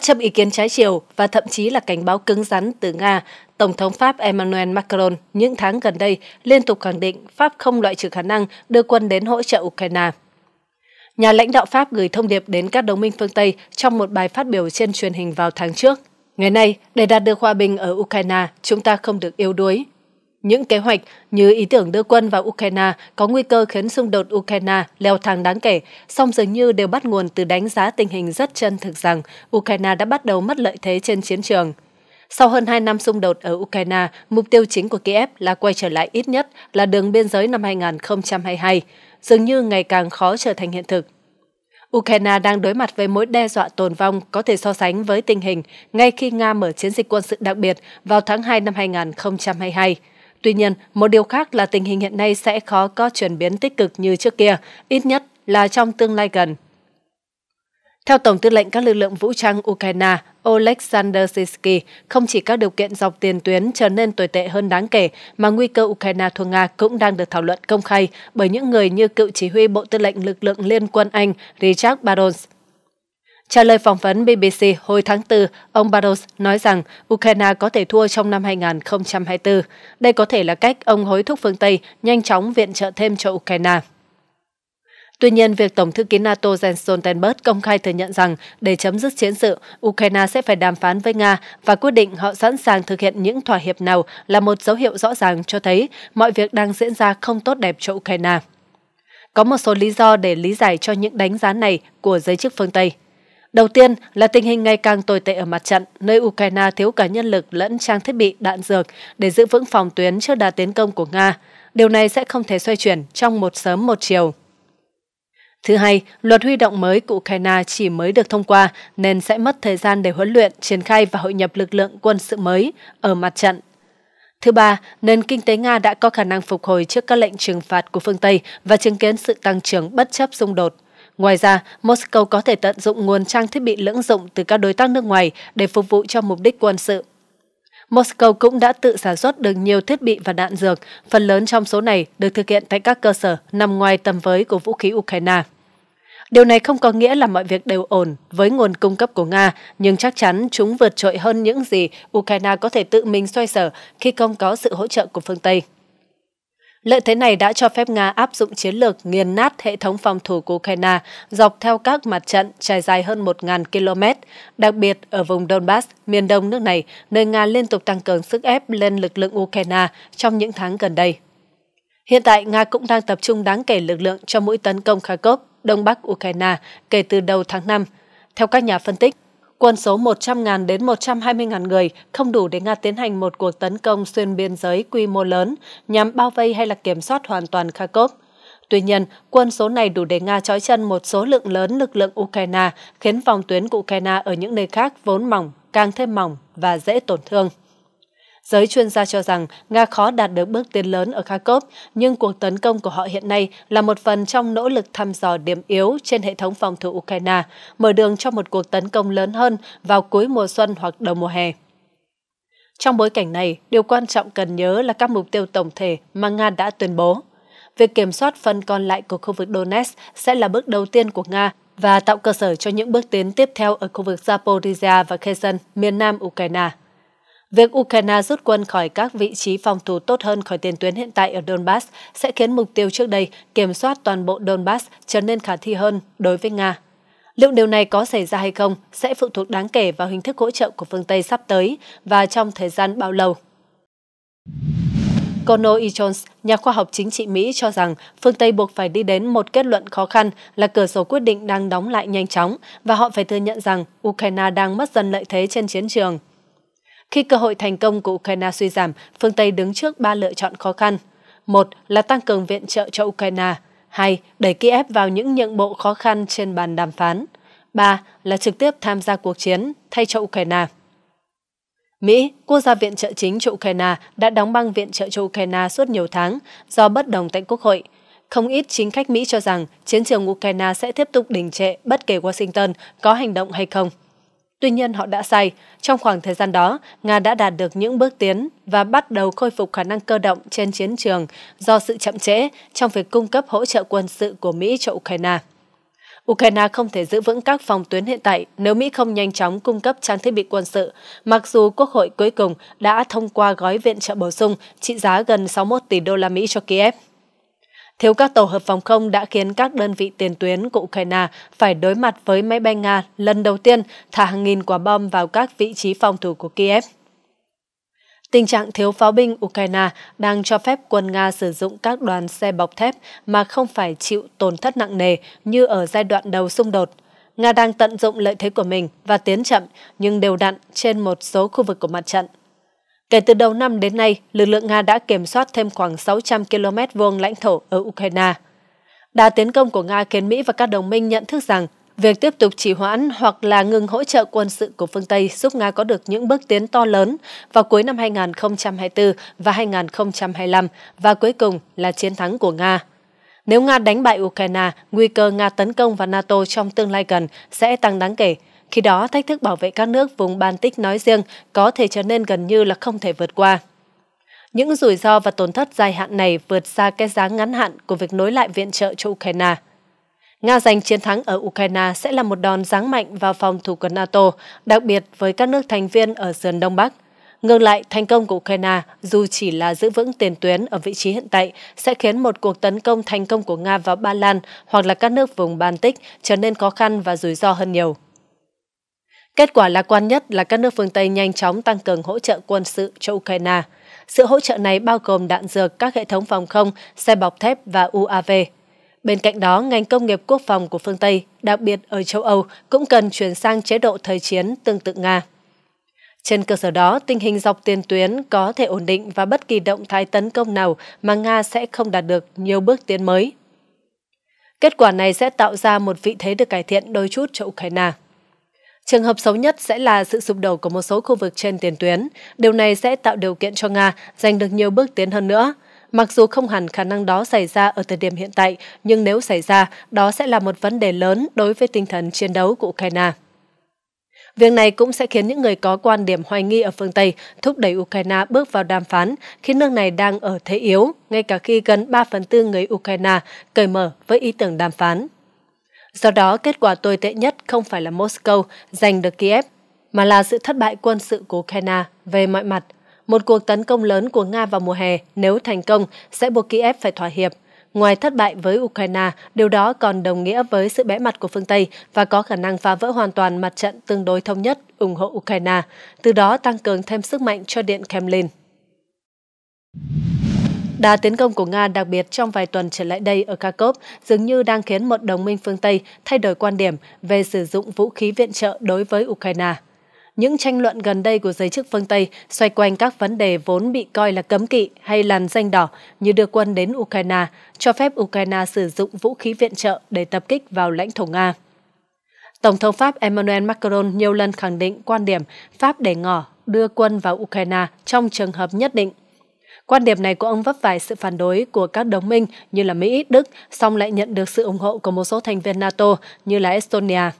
bất chấp ý kiến trái chiều và thậm chí là cảnh báo cứng rắn từ Nga, Tổng thống Pháp Emmanuel Macron những tháng gần đây liên tục khẳng định Pháp không loại trừ khả năng đưa quân đến hỗ trợ Ukraine. Nhà lãnh đạo Pháp gửi thông điệp đến các đồng minh phương Tây trong một bài phát biểu trên truyền hình vào tháng trước. Ngày nay, để đạt được hòa bình ở Ukraine, chúng ta không được yếu đuối, những kế hoạch như ý tưởng đưa quân vào Ukraine có nguy cơ khiến xung đột Ukraine leo thang đáng kể, song dường như đều bắt nguồn từ đánh giá tình hình rất chân thực rằng Ukraine đã bắt đầu mất lợi thế trên chiến trường. Sau hơn 2 năm xung đột ở Ukraine, mục tiêu chính của Kiev là quay trở lại ít nhất là đường biên giới năm 2022, dường như ngày càng khó trở thành hiện thực. Ukraine đang đối mặt với mối đe dọa tồn vong có thể so sánh với tình hình ngay khi Nga mở chiến dịch quân sự đặc biệt vào tháng 2 năm 2022. Tuy nhiên, một điều khác là tình hình hiện nay sẽ khó có chuyển biến tích cực như trước kia, ít nhất là trong tương lai gần. Theo Tổng tư lệnh các lực lượng vũ trang Ukraine, Oleksandr Sisky, không chỉ các điều kiện dọc tiền tuyến trở nên tồi tệ hơn đáng kể, mà nguy cơ Ukraine thua Nga cũng đang được thảo luận công khai bởi những người như cựu chỉ huy Bộ Tư lệnh Lực lượng Liên quân Anh Richard Barons, Trả lời phỏng vấn BBC hồi tháng 4, ông Barros nói rằng Ukraine có thể thua trong năm 2024. Đây có thể là cách ông hối thúc phương Tây nhanh chóng viện trợ thêm cho Ukraine. Tuy nhiên, việc Tổng thư ký NATO Jens Stoltenberg công khai thừa nhận rằng để chấm dứt chiến sự, Ukraine sẽ phải đàm phán với Nga và quyết định họ sẵn sàng thực hiện những thỏa hiệp nào là một dấu hiệu rõ ràng cho thấy mọi việc đang diễn ra không tốt đẹp cho Ukraine. Có một số lý do để lý giải cho những đánh giá này của giới chức phương Tây. Đầu tiên là tình hình ngày càng tồi tệ ở mặt trận, nơi Ukraine thiếu cả nhân lực lẫn trang thiết bị đạn dược để giữ vững phòng tuyến trước đà tiến công của Nga. Điều này sẽ không thể xoay chuyển trong một sớm một chiều. Thứ hai, luật huy động mới của Ukraine chỉ mới được thông qua nên sẽ mất thời gian để huấn luyện, triển khai và hội nhập lực lượng quân sự mới ở mặt trận. Thứ ba, nền kinh tế Nga đã có khả năng phục hồi trước các lệnh trừng phạt của phương Tây và chứng kiến sự tăng trưởng bất chấp xung đột Ngoài ra, Moscow có thể tận dụng nguồn trang thiết bị lưỡng dụng từ các đối tác nước ngoài để phục vụ cho mục đích quân sự. Moscow cũng đã tự sản xuất được nhiều thiết bị và đạn dược, phần lớn trong số này được thực hiện tại các cơ sở nằm ngoài tầm với của vũ khí Ukraine. Điều này không có nghĩa là mọi việc đều ổn với nguồn cung cấp của Nga, nhưng chắc chắn chúng vượt trội hơn những gì Ukraine có thể tự mình xoay sở khi không có sự hỗ trợ của phương Tây. Lợi thế này đã cho phép Nga áp dụng chiến lược nghiền nát hệ thống phòng thủ của Ukraine dọc theo các mặt trận trải dài hơn 1.000 km, đặc biệt ở vùng Donbass, miền đông nước này, nơi Nga liên tục tăng cường sức ép lên lực lượng Ukraine trong những tháng gần đây. Hiện tại, Nga cũng đang tập trung đáng kể lực lượng cho mũi tấn công Kharkov, Đông Bắc Ukraine kể từ đầu tháng 5. Theo các nhà phân tích, Quân số 100.000 đến 120.000 người không đủ để Nga tiến hành một cuộc tấn công xuyên biên giới quy mô lớn nhằm bao vây hay là kiểm soát hoàn toàn Kharkov. Tuy nhiên, quân số này đủ để Nga trói chân một số lượng lớn lực lượng Ukraine, khiến vòng tuyến của Ukraine ở những nơi khác vốn mỏng, càng thêm mỏng và dễ tổn thương. Giới chuyên gia cho rằng Nga khó đạt được bước tiến lớn ở Kharkov, nhưng cuộc tấn công của họ hiện nay là một phần trong nỗ lực thăm dò điểm yếu trên hệ thống phòng thủ Ukraine, mở đường cho một cuộc tấn công lớn hơn vào cuối mùa xuân hoặc đầu mùa hè. Trong bối cảnh này, điều quan trọng cần nhớ là các mục tiêu tổng thể mà Nga đã tuyên bố. Việc kiểm soát phần còn lại của khu vực Donetsk sẽ là bước đầu tiên của Nga và tạo cơ sở cho những bước tiến tiếp theo ở khu vực Zaporizhia và Kherson, miền nam Ukraine. Việc Ukraine rút quân khỏi các vị trí phòng thủ tốt hơn khỏi tiền tuyến hiện tại ở Donbass sẽ khiến mục tiêu trước đây kiểm soát toàn bộ Donbass trở nên khả thi hơn đối với Nga. Liệu điều này có xảy ra hay không sẽ phụ thuộc đáng kể vào hình thức hỗ trợ của phương Tây sắp tới và trong thời gian bao lâu. Conor E. Jones, nhà khoa học chính trị Mỹ cho rằng phương Tây buộc phải đi đến một kết luận khó khăn là cửa sổ quyết định đang đóng lại nhanh chóng và họ phải thừa nhận rằng Ukraine đang mất dần lợi thế trên chiến trường. Khi cơ hội thành công của Ukraine suy giảm, phương Tây đứng trước ba lựa chọn khó khăn. Một là tăng cường viện trợ cho Ukraine. Hai, đẩy Kiev vào những nhượng bộ khó khăn trên bàn đàm phán. Ba là trực tiếp tham gia cuộc chiến thay cho Ukraine. Mỹ, quốc gia viện trợ chính cho Ukraine, đã đóng băng viện trợ cho Ukraine suốt nhiều tháng do bất đồng tại Quốc hội. Không ít chính khách Mỹ cho rằng chiến trường Ukraine sẽ tiếp tục đình trệ bất kể Washington có hành động hay không. Tuy nhiên họ đã sai. Trong khoảng thời gian đó, Nga đã đạt được những bước tiến và bắt đầu khôi phục khả năng cơ động trên chiến trường do sự chậm trễ trong việc cung cấp hỗ trợ quân sự của Mỹ cho Ukraine. Ukraine không thể giữ vững các phòng tuyến hiện tại nếu Mỹ không nhanh chóng cung cấp trang thiết bị quân sự, mặc dù Quốc hội cuối cùng đã thông qua gói viện trợ bổ sung trị giá gần 61 tỷ đô la Mỹ cho Kiev. Thiếu các tổ hợp phòng không đã khiến các đơn vị tiền tuyến của Ukraine phải đối mặt với máy bay Nga lần đầu tiên thả hàng nghìn quả bom vào các vị trí phòng thủ của Kiev. Tình trạng thiếu pháo binh Ukraine đang cho phép quân Nga sử dụng các đoàn xe bọc thép mà không phải chịu tổn thất nặng nề như ở giai đoạn đầu xung đột. Nga đang tận dụng lợi thế của mình và tiến chậm nhưng đều đặn trên một số khu vực của mặt trận. Kể từ đầu năm đến nay, lực lượng Nga đã kiểm soát thêm khoảng 600 km vuông lãnh thổ ở Ukraine. Đà tiến công của Nga khiến Mỹ và các đồng minh nhận thức rằng việc tiếp tục trì hoãn hoặc là ngừng hỗ trợ quân sự của phương Tây giúp Nga có được những bước tiến to lớn vào cuối năm 2024 và 2025 và cuối cùng là chiến thắng của Nga. Nếu Nga đánh bại Ukraine, nguy cơ Nga tấn công vào NATO trong tương lai gần sẽ tăng đáng kể – khi đó, thách thức bảo vệ các nước vùng Baltic nói riêng có thể trở nên gần như là không thể vượt qua. Những rủi ro và tổn thất dài hạn này vượt xa cái giá ngắn hạn của việc nối lại viện trợ cho Ukraine. Nga giành chiến thắng ở Ukraine sẽ là một đòn giáng mạnh vào phòng thủ của NATO, đặc biệt với các nước thành viên ở sườn Đông Bắc. Ngược lại, thành công của Ukraine, dù chỉ là giữ vững tiền tuyến ở vị trí hiện tại, sẽ khiến một cuộc tấn công thành công của Nga vào Ba Lan hoặc là các nước vùng Baltic trở nên khó khăn và rủi ro hơn nhiều. Kết quả lạc quan nhất là các nước phương Tây nhanh chóng tăng cường hỗ trợ quân sự cho Ukraine. Sự hỗ trợ này bao gồm đạn dược, các hệ thống phòng không, xe bọc thép và UAV. Bên cạnh đó, ngành công nghiệp quốc phòng của phương Tây, đặc biệt ở châu Âu, cũng cần chuyển sang chế độ thời chiến tương tự Nga. Trên cơ sở đó, tình hình dọc tiền tuyến có thể ổn định và bất kỳ động thái tấn công nào mà Nga sẽ không đạt được nhiều bước tiến mới. Kết quả này sẽ tạo ra một vị thế được cải thiện đôi chút cho Ukraine. Trường hợp xấu nhất sẽ là sự sụp đổ của một số khu vực trên tiền tuyến. Điều này sẽ tạo điều kiện cho Nga giành được nhiều bước tiến hơn nữa. Mặc dù không hẳn khả năng đó xảy ra ở thời điểm hiện tại, nhưng nếu xảy ra, đó sẽ là một vấn đề lớn đối với tinh thần chiến đấu của Ukraine. Việc này cũng sẽ khiến những người có quan điểm hoài nghi ở phương Tây thúc đẩy Ukraine bước vào đàm phán khi nước này đang ở thế yếu, ngay cả khi gần 3 phần tư người Ukraine cởi mở với ý tưởng đàm phán. Do đó, kết quả tồi tệ nhất không phải là Moscow giành được Kiev, mà là sự thất bại quân sự của Ukraine về mọi mặt. Một cuộc tấn công lớn của Nga vào mùa hè nếu thành công sẽ buộc Kiev phải thỏa hiệp. Ngoài thất bại với Ukraine, điều đó còn đồng nghĩa với sự bẽ mặt của phương Tây và có khả năng phá vỡ hoàn toàn mặt trận tương đối thống nhất ủng hộ Ukraine, từ đó tăng cường thêm sức mạnh cho Điện Kremlin. Đà tiến công của Nga đặc biệt trong vài tuần trở lại đây ở Kharkov dường như đang khiến một đồng minh phương Tây thay đổi quan điểm về sử dụng vũ khí viện trợ đối với Ukraine. Những tranh luận gần đây của giới chức phương Tây xoay quanh các vấn đề vốn bị coi là cấm kỵ hay làn danh đỏ như đưa quân đến Ukraine, cho phép Ukraine sử dụng vũ khí viện trợ để tập kích vào lãnh thổ Nga. Tổng thống Pháp Emmanuel Macron nhiều lần khẳng định quan điểm Pháp để ngỏ đưa quân vào Ukraine trong trường hợp nhất định Quan điểm này của ông vấp phải sự phản đối của các đồng minh như là Mỹ, Đức, song lại nhận được sự ủng hộ của một số thành viên NATO như là Estonia.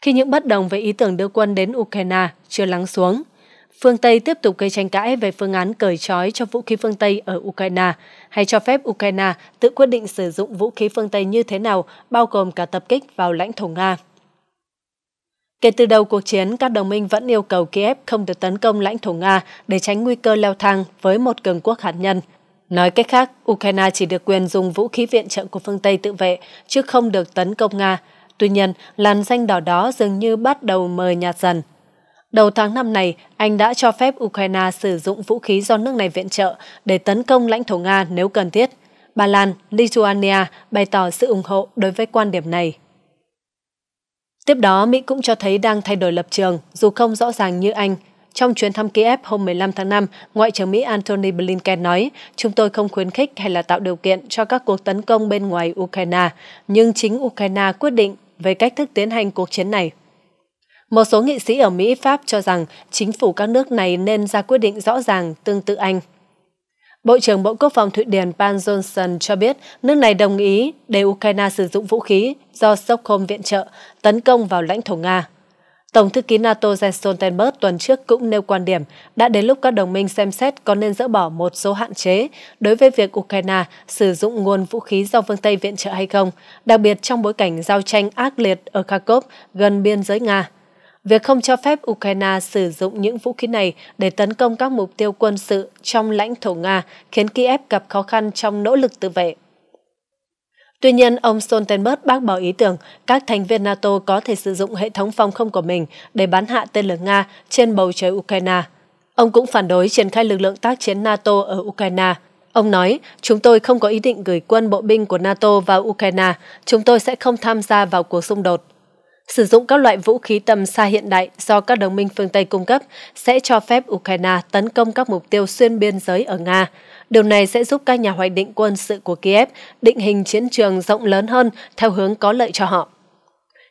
Khi những bất đồng về ý tưởng đưa quân đến Ukraine chưa lắng xuống, phương Tây tiếp tục gây tranh cãi về phương án cởi trói cho vũ khí phương Tây ở Ukraine hay cho phép Ukraine tự quyết định sử dụng vũ khí phương Tây như thế nào, bao gồm cả tập kích vào lãnh thổ Nga. Kể từ đầu cuộc chiến, các đồng minh vẫn yêu cầu Kiev không được tấn công lãnh thổ Nga để tránh nguy cơ leo thang với một cường quốc hạt nhân. Nói cách khác, Ukraine chỉ được quyền dùng vũ khí viện trợ của phương Tây tự vệ, chứ không được tấn công Nga. Tuy nhiên, làn danh đỏ đó dường như bắt đầu mờ nhạt dần. Đầu tháng năm này, Anh đã cho phép Ukraine sử dụng vũ khí do nước này viện trợ để tấn công lãnh thổ Nga nếu cần thiết. Ba Lan, Lithuania bày tỏ sự ủng hộ đối với quan điểm này. Tiếp đó, Mỹ cũng cho thấy đang thay đổi lập trường, dù không rõ ràng như Anh. Trong chuyến thăm Kiev hôm 15 tháng 5, Ngoại trưởng Mỹ Antony Blinken nói, chúng tôi không khuyến khích hay là tạo điều kiện cho các cuộc tấn công bên ngoài Ukraine, nhưng chính Ukraine quyết định về cách thức tiến hành cuộc chiến này. Một số nghị sĩ ở Mỹ, Pháp cho rằng chính phủ các nước này nên ra quyết định rõ ràng tương tự Anh. Bộ trưởng Bộ Quốc phòng Thụy Điển Pan Johnson cho biết nước này đồng ý để Ukraine sử dụng vũ khí do Stockholm viện trợ tấn công vào lãnh thổ Nga. Tổng thư ký NATO Jens Stoltenberg tuần trước cũng nêu quan điểm đã đến lúc các đồng minh xem xét có nên dỡ bỏ một số hạn chế đối với việc Ukraine sử dụng nguồn vũ khí do phương Tây viện trợ hay không, đặc biệt trong bối cảnh giao tranh ác liệt ở Kharkov gần biên giới Nga. Việc không cho phép Ukraine sử dụng những vũ khí này để tấn công các mục tiêu quân sự trong lãnh thổ Nga khiến Kiev gặp khó khăn trong nỗ lực tự vệ. Tuy nhiên, ông Stoltenberg bác bỏ ý tưởng các thành viên NATO có thể sử dụng hệ thống phòng không của mình để bắn hạ tên lửa Nga trên bầu trời Ukraine. Ông cũng phản đối triển khai lực lượng tác chiến NATO ở Ukraine. Ông nói, chúng tôi không có ý định gửi quân bộ binh của NATO vào Ukraine, chúng tôi sẽ không tham gia vào cuộc xung đột. Sử dụng các loại vũ khí tầm xa hiện đại do các đồng minh phương Tây cung cấp sẽ cho phép Ukraine tấn công các mục tiêu xuyên biên giới ở Nga. Điều này sẽ giúp các nhà hoạch định quân sự của Kiev định hình chiến trường rộng lớn hơn theo hướng có lợi cho họ.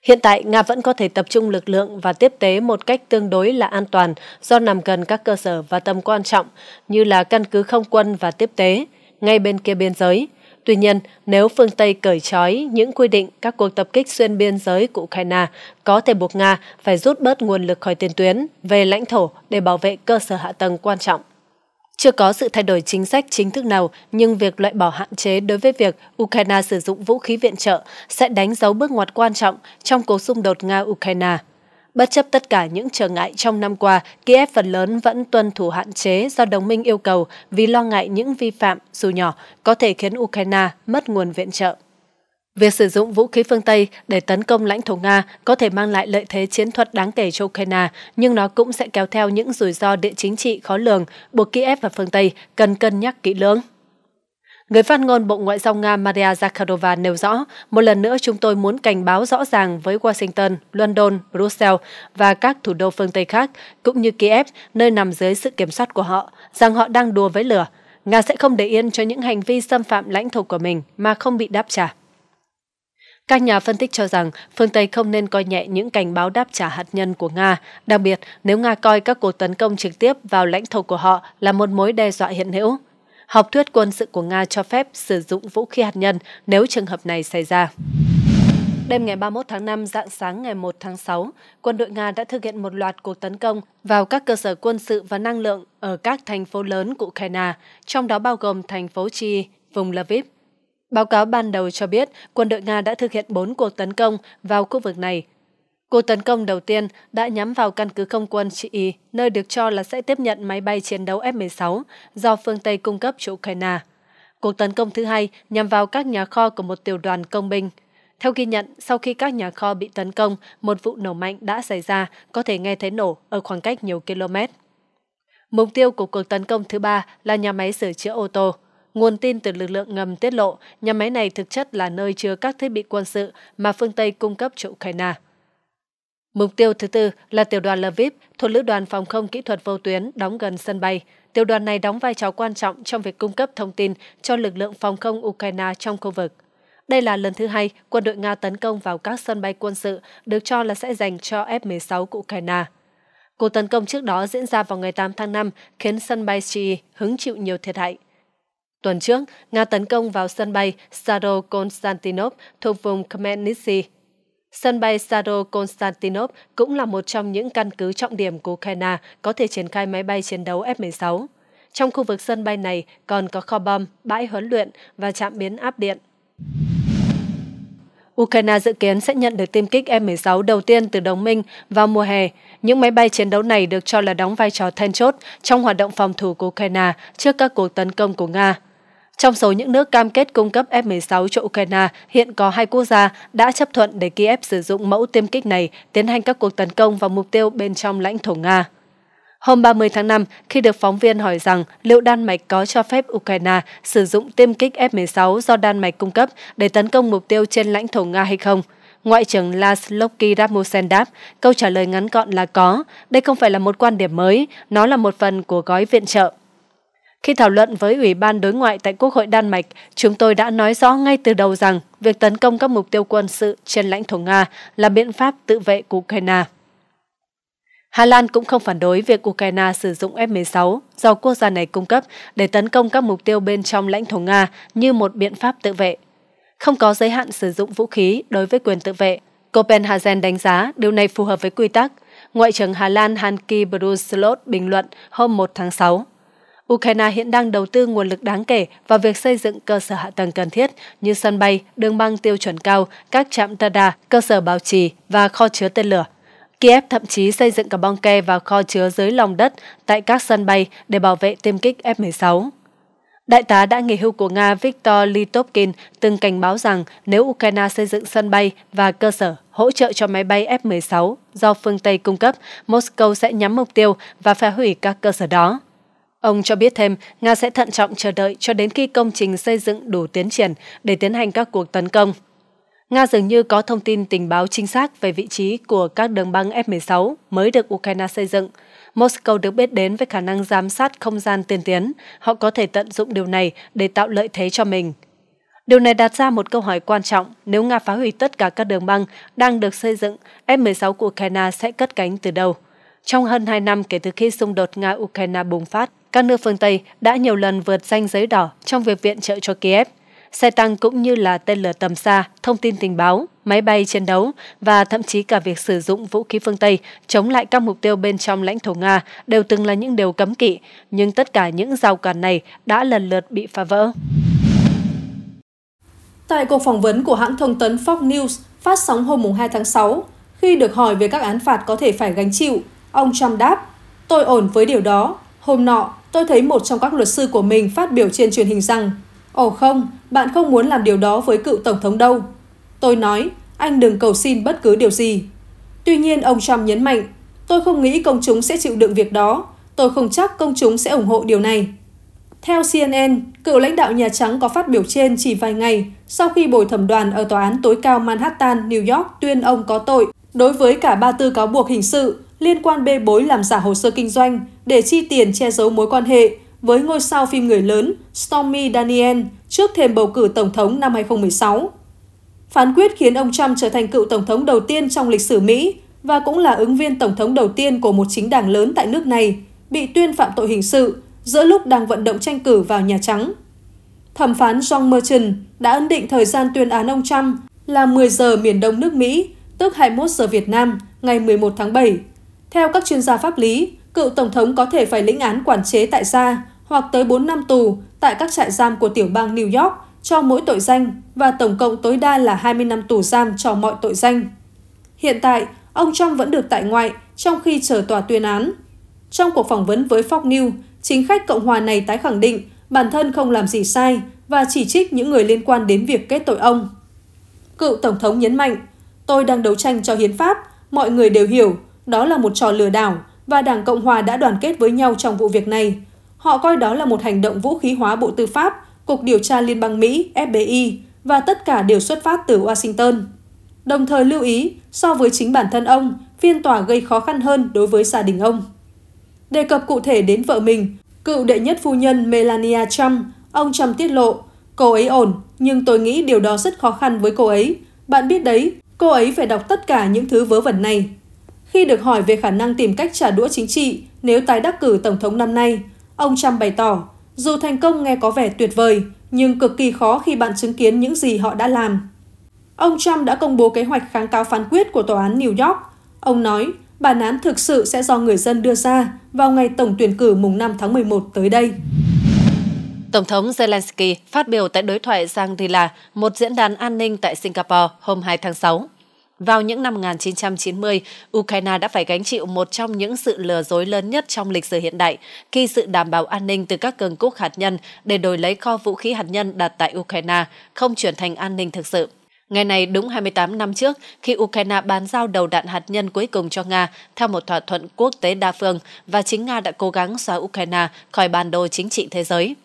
Hiện tại, Nga vẫn có thể tập trung lực lượng và tiếp tế một cách tương đối là an toàn do nằm gần các cơ sở và tầm quan trọng như là căn cứ không quân và tiếp tế, ngay bên kia biên giới – Tuy nhiên, nếu phương Tây cởi trói những quy định các cuộc tập kích xuyên biên giới của Ukraine có thể buộc Nga phải rút bớt nguồn lực khỏi tiền tuyến về lãnh thổ để bảo vệ cơ sở hạ tầng quan trọng. Chưa có sự thay đổi chính sách chính thức nào, nhưng việc loại bỏ hạn chế đối với việc Ukraine sử dụng vũ khí viện trợ sẽ đánh dấu bước ngoặt quan trọng trong cuộc xung đột Nga-Ukraine. Bất chấp tất cả những trở ngại trong năm qua, Kiev phần lớn vẫn tuân thủ hạn chế do đồng minh yêu cầu vì lo ngại những vi phạm, dù nhỏ, có thể khiến Ukraine mất nguồn viện trợ. Việc sử dụng vũ khí phương Tây để tấn công lãnh thổ Nga có thể mang lại lợi thế chiến thuật đáng kể cho Ukraine, nhưng nó cũng sẽ kéo theo những rủi ro địa chính trị khó lường, buộc Kiev và phương Tây cần cân nhắc kỹ lưỡng. Người phát ngôn Bộ Ngoại giao Nga Maria Zakharova nêu rõ, một lần nữa chúng tôi muốn cảnh báo rõ ràng với Washington, London, Brussels và các thủ đô phương Tây khác, cũng như Kiev, nơi nằm dưới sự kiểm soát của họ, rằng họ đang đùa với lửa. Nga sẽ không để yên cho những hành vi xâm phạm lãnh thổ của mình mà không bị đáp trả. Các nhà phân tích cho rằng phương Tây không nên coi nhẹ những cảnh báo đáp trả hạt nhân của Nga, đặc biệt nếu Nga coi các cuộc tấn công trực tiếp vào lãnh thổ của họ là một mối đe dọa hiện hữu. Học thuyết quân sự của Nga cho phép sử dụng vũ khí hạt nhân nếu trường hợp này xảy ra. Đêm ngày 31 tháng 5, dạng sáng ngày 1 tháng 6, quân đội Nga đã thực hiện một loạt cuộc tấn công vào các cơ sở quân sự và năng lượng ở các thành phố lớn của Ukraine, trong đó bao gồm thành phố Chi, vùng Lviv. Báo cáo ban đầu cho biết quân đội Nga đã thực hiện 4 cuộc tấn công vào khu vực này Cuộc tấn công đầu tiên đã nhắm vào căn cứ không quân Chi, nơi được cho là sẽ tiếp nhận máy bay chiến đấu F-16 do phương Tây cung cấp cho Ukraine. Cuộc tấn công thứ hai nhằm vào các nhà kho của một tiểu đoàn công binh. Theo ghi nhận, sau khi các nhà kho bị tấn công, một vụ nổ mạnh đã xảy ra, có thể nghe thấy nổ ở khoảng cách nhiều km. Mục tiêu của cuộc tấn công thứ ba là nhà máy sửa chữa ô tô. Nguồn tin từ lực lượng ngầm tiết lộ, nhà máy này thực chất là nơi chứa các thiết bị quân sự mà phương Tây cung cấp cho Ukraine. Mục tiêu thứ tư là tiểu đoàn Lviv thuộc Lữ đoàn Phòng không Kỹ thuật Vô tuyến đóng gần sân bay. Tiểu đoàn này đóng vai trò quan trọng trong việc cung cấp thông tin cho lực lượng phòng không Ukraine trong khu vực. Đây là lần thứ hai quân đội Nga tấn công vào các sân bay quân sự được cho là sẽ dành cho F-16 của Ukraine. Cuộc tấn công trước đó diễn ra vào ngày 8 tháng 5 khiến sân bay Chi hứng chịu nhiều thiệt hại. Tuần trước, Nga tấn công vào sân bay Sado Konstantinov thuộc vùng Khmelnytsky, Sân bay Staro Konstantinov cũng là một trong những căn cứ trọng điểm của Ukraine có thể triển khai máy bay chiến đấu F-16. Trong khu vực sân bay này còn có kho bom, bãi huấn luyện và trạm biến áp điện. Ukraine dự kiến sẽ nhận được tiêm kích f 16 đầu tiên từ đồng minh vào mùa hè. Những máy bay chiến đấu này được cho là đóng vai trò then chốt trong hoạt động phòng thủ của Ukraine trước các cuộc tấn công của Nga. Trong số những nước cam kết cung cấp F-16 cho Ukraine, hiện có hai quốc gia đã chấp thuận để Kiev sử dụng mẫu tiêm kích này tiến hành các cuộc tấn công vào mục tiêu bên trong lãnh thổ Nga. Hôm 30 tháng 5, khi được phóng viên hỏi rằng liệu Đan Mạch có cho phép Ukraine sử dụng tiêm kích F-16 do Đan Mạch cung cấp để tấn công mục tiêu trên lãnh thổ Nga hay không, Ngoại trưởng Lars Rasmussen đáp, câu trả lời ngắn gọn là có. Đây không phải là một quan điểm mới, nó là một phần của gói viện trợ. Khi thảo luận với Ủy ban đối ngoại tại Quốc hội Đan Mạch, chúng tôi đã nói rõ ngay từ đầu rằng việc tấn công các mục tiêu quân sự trên lãnh thổ Nga là biện pháp tự vệ của Ukraine. Hà Lan cũng không phản đối việc Ukraine sử dụng F-16 do quốc gia này cung cấp để tấn công các mục tiêu bên trong lãnh thổ Nga như một biện pháp tự vệ. Không có giới hạn sử dụng vũ khí đối với quyền tự vệ. Copenhagen đánh giá điều này phù hợp với quy tắc. Ngoại trưởng Hà Lan Hanki Bruslot bình luận hôm 1 tháng 6. Ukraine hiện đang đầu tư nguồn lực đáng kể vào việc xây dựng cơ sở hạ tầng cần thiết như sân bay, đường băng tiêu chuẩn cao, các trạm radar, cơ sở bảo trì và kho chứa tên lửa. Kiev thậm chí xây dựng cả bong ke và kho chứa dưới lòng đất tại các sân bay để bảo vệ tiêm kích F-16. Đại tá đã nghỉ hưu của Nga Viktor Litovkin từng cảnh báo rằng nếu Ukraine xây dựng sân bay và cơ sở hỗ trợ cho máy bay F-16 do phương Tây cung cấp, Moscow sẽ nhắm mục tiêu và phá hủy các cơ sở đó. Ông cho biết thêm, Nga sẽ thận trọng chờ đợi cho đến khi công trình xây dựng đủ tiến triển để tiến hành các cuộc tấn công. Nga dường như có thông tin tình báo chính xác về vị trí của các đường băng F-16 mới được Ukraine xây dựng. Moscow được biết đến với khả năng giám sát không gian tiên tiến. Họ có thể tận dụng điều này để tạo lợi thế cho mình. Điều này đặt ra một câu hỏi quan trọng. Nếu Nga phá hủy tất cả các đường băng đang được xây dựng, F-16 của Ukraine sẽ cất cánh từ đâu? Trong hơn 2 năm kể từ khi xung đột Nga-Ukraine bùng phát, các nước phương Tây đã nhiều lần vượt danh giới đỏ trong việc viện trợ cho Kiev. Xe tăng cũng như là tên lửa tầm xa, thông tin tình báo, máy bay chiến đấu và thậm chí cả việc sử dụng vũ khí phương Tây chống lại các mục tiêu bên trong lãnh thổ Nga đều từng là những điều cấm kỵ, nhưng tất cả những rào cản này đã lần lượt bị phá vỡ. Tại cuộc phỏng vấn của hãng thông tấn Fox News phát sóng hôm 2 tháng 6, khi được hỏi về các án phạt có thể phải gánh chịu, ông Trump đáp, tôi ổn với điều đó, Hôm nọ, tôi thấy một trong các luật sư của mình phát biểu trên truyền hình rằng Ồ không, bạn không muốn làm điều đó với cựu Tổng thống đâu. Tôi nói, anh đừng cầu xin bất cứ điều gì. Tuy nhiên, ông Trump nhấn mạnh, tôi không nghĩ công chúng sẽ chịu đựng việc đó. Tôi không chắc công chúng sẽ ủng hộ điều này. Theo CNN, cựu lãnh đạo Nhà Trắng có phát biểu trên chỉ vài ngày sau khi bồi thẩm đoàn ở tòa án tối cao Manhattan, New York tuyên ông có tội đối với cả ba tư cáo buộc hình sự liên quan bê bối làm giả hồ sơ kinh doanh để chi tiền che giấu mối quan hệ với ngôi sao phim người lớn Stormy Daniel trước thềm bầu cử tổng thống năm 2016. Phán quyết khiến ông Trump trở thành cựu tổng thống đầu tiên trong lịch sử Mỹ và cũng là ứng viên tổng thống đầu tiên của một chính đảng lớn tại nước này bị tuyên phạm tội hình sự giữa lúc đang vận động tranh cử vào Nhà Trắng. Thẩm phán John Merchant đã ấn định thời gian tuyên án ông Trump là 10 giờ miền đông nước Mỹ, tức 21 giờ Việt Nam, ngày 11 tháng 7 theo các chuyên gia pháp lý, cựu Tổng thống có thể phải lĩnh án quản chế tại gia hoặc tới 4 năm tù tại các trại giam của tiểu bang New York cho mỗi tội danh và tổng cộng tối đa là 20 năm tù giam cho mọi tội danh. Hiện tại, ông Trump vẫn được tại ngoại trong khi chờ tòa tuyên án. Trong cuộc phỏng vấn với Fox News, chính khách Cộng hòa này tái khẳng định bản thân không làm gì sai và chỉ trích những người liên quan đến việc kết tội ông. Cựu Tổng thống nhấn mạnh, tôi đang đấu tranh cho hiến pháp, mọi người đều hiểu, đó là một trò lừa đảo và Đảng Cộng Hòa đã đoàn kết với nhau trong vụ việc này. Họ coi đó là một hành động vũ khí hóa Bộ Tư pháp, Cục Điều tra Liên bang Mỹ, FBI và tất cả đều xuất phát từ Washington. Đồng thời lưu ý, so với chính bản thân ông, phiên tòa gây khó khăn hơn đối với gia đình ông. Đề cập cụ thể đến vợ mình, cựu đệ nhất phu nhân Melania Trump, ông Trump tiết lộ, cô ấy ổn, nhưng tôi nghĩ điều đó rất khó khăn với cô ấy. Bạn biết đấy, cô ấy phải đọc tất cả những thứ vớ vẩn này. Khi được hỏi về khả năng tìm cách trả đũa chính trị nếu tái đắc cử Tổng thống năm nay, ông Trump bày tỏ, dù thành công nghe có vẻ tuyệt vời, nhưng cực kỳ khó khi bạn chứng kiến những gì họ đã làm. Ông Trump đã công bố kế hoạch kháng cáo phán quyết của Tòa án New York. Ông nói, bản án thực sự sẽ do người dân đưa ra vào ngày tổng tuyển cử mùng 5 tháng 11 tới đây. Tổng thống Zelensky phát biểu tại đối thoại Shangri-La, một diễn đàn an ninh tại Singapore hôm 2 tháng 6. Vào những năm 1990, Ukraine đã phải gánh chịu một trong những sự lừa dối lớn nhất trong lịch sử hiện đại, khi sự đảm bảo an ninh từ các cường quốc hạt nhân để đổi lấy kho vũ khí hạt nhân đặt tại Ukraine không chuyển thành an ninh thực sự. Ngày này đúng 28 năm trước, khi Ukraine bán giao đầu đạn hạt nhân cuối cùng cho Nga theo một thỏa thuận quốc tế đa phương và chính Nga đã cố gắng xóa Ukraine khỏi bản đồ chính trị thế giới.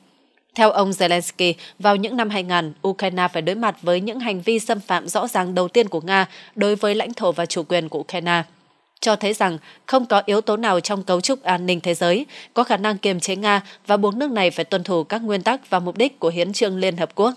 Theo ông Zelensky, vào những năm 2000, Ukraine phải đối mặt với những hành vi xâm phạm rõ ràng đầu tiên của Nga đối với lãnh thổ và chủ quyền của Ukraine cho thấy rằng không có yếu tố nào trong cấu trúc an ninh thế giới có khả năng kiềm chế Nga và buộc nước này phải tuân thủ các nguyên tắc và mục đích của Hiến trương Liên Hợp Quốc.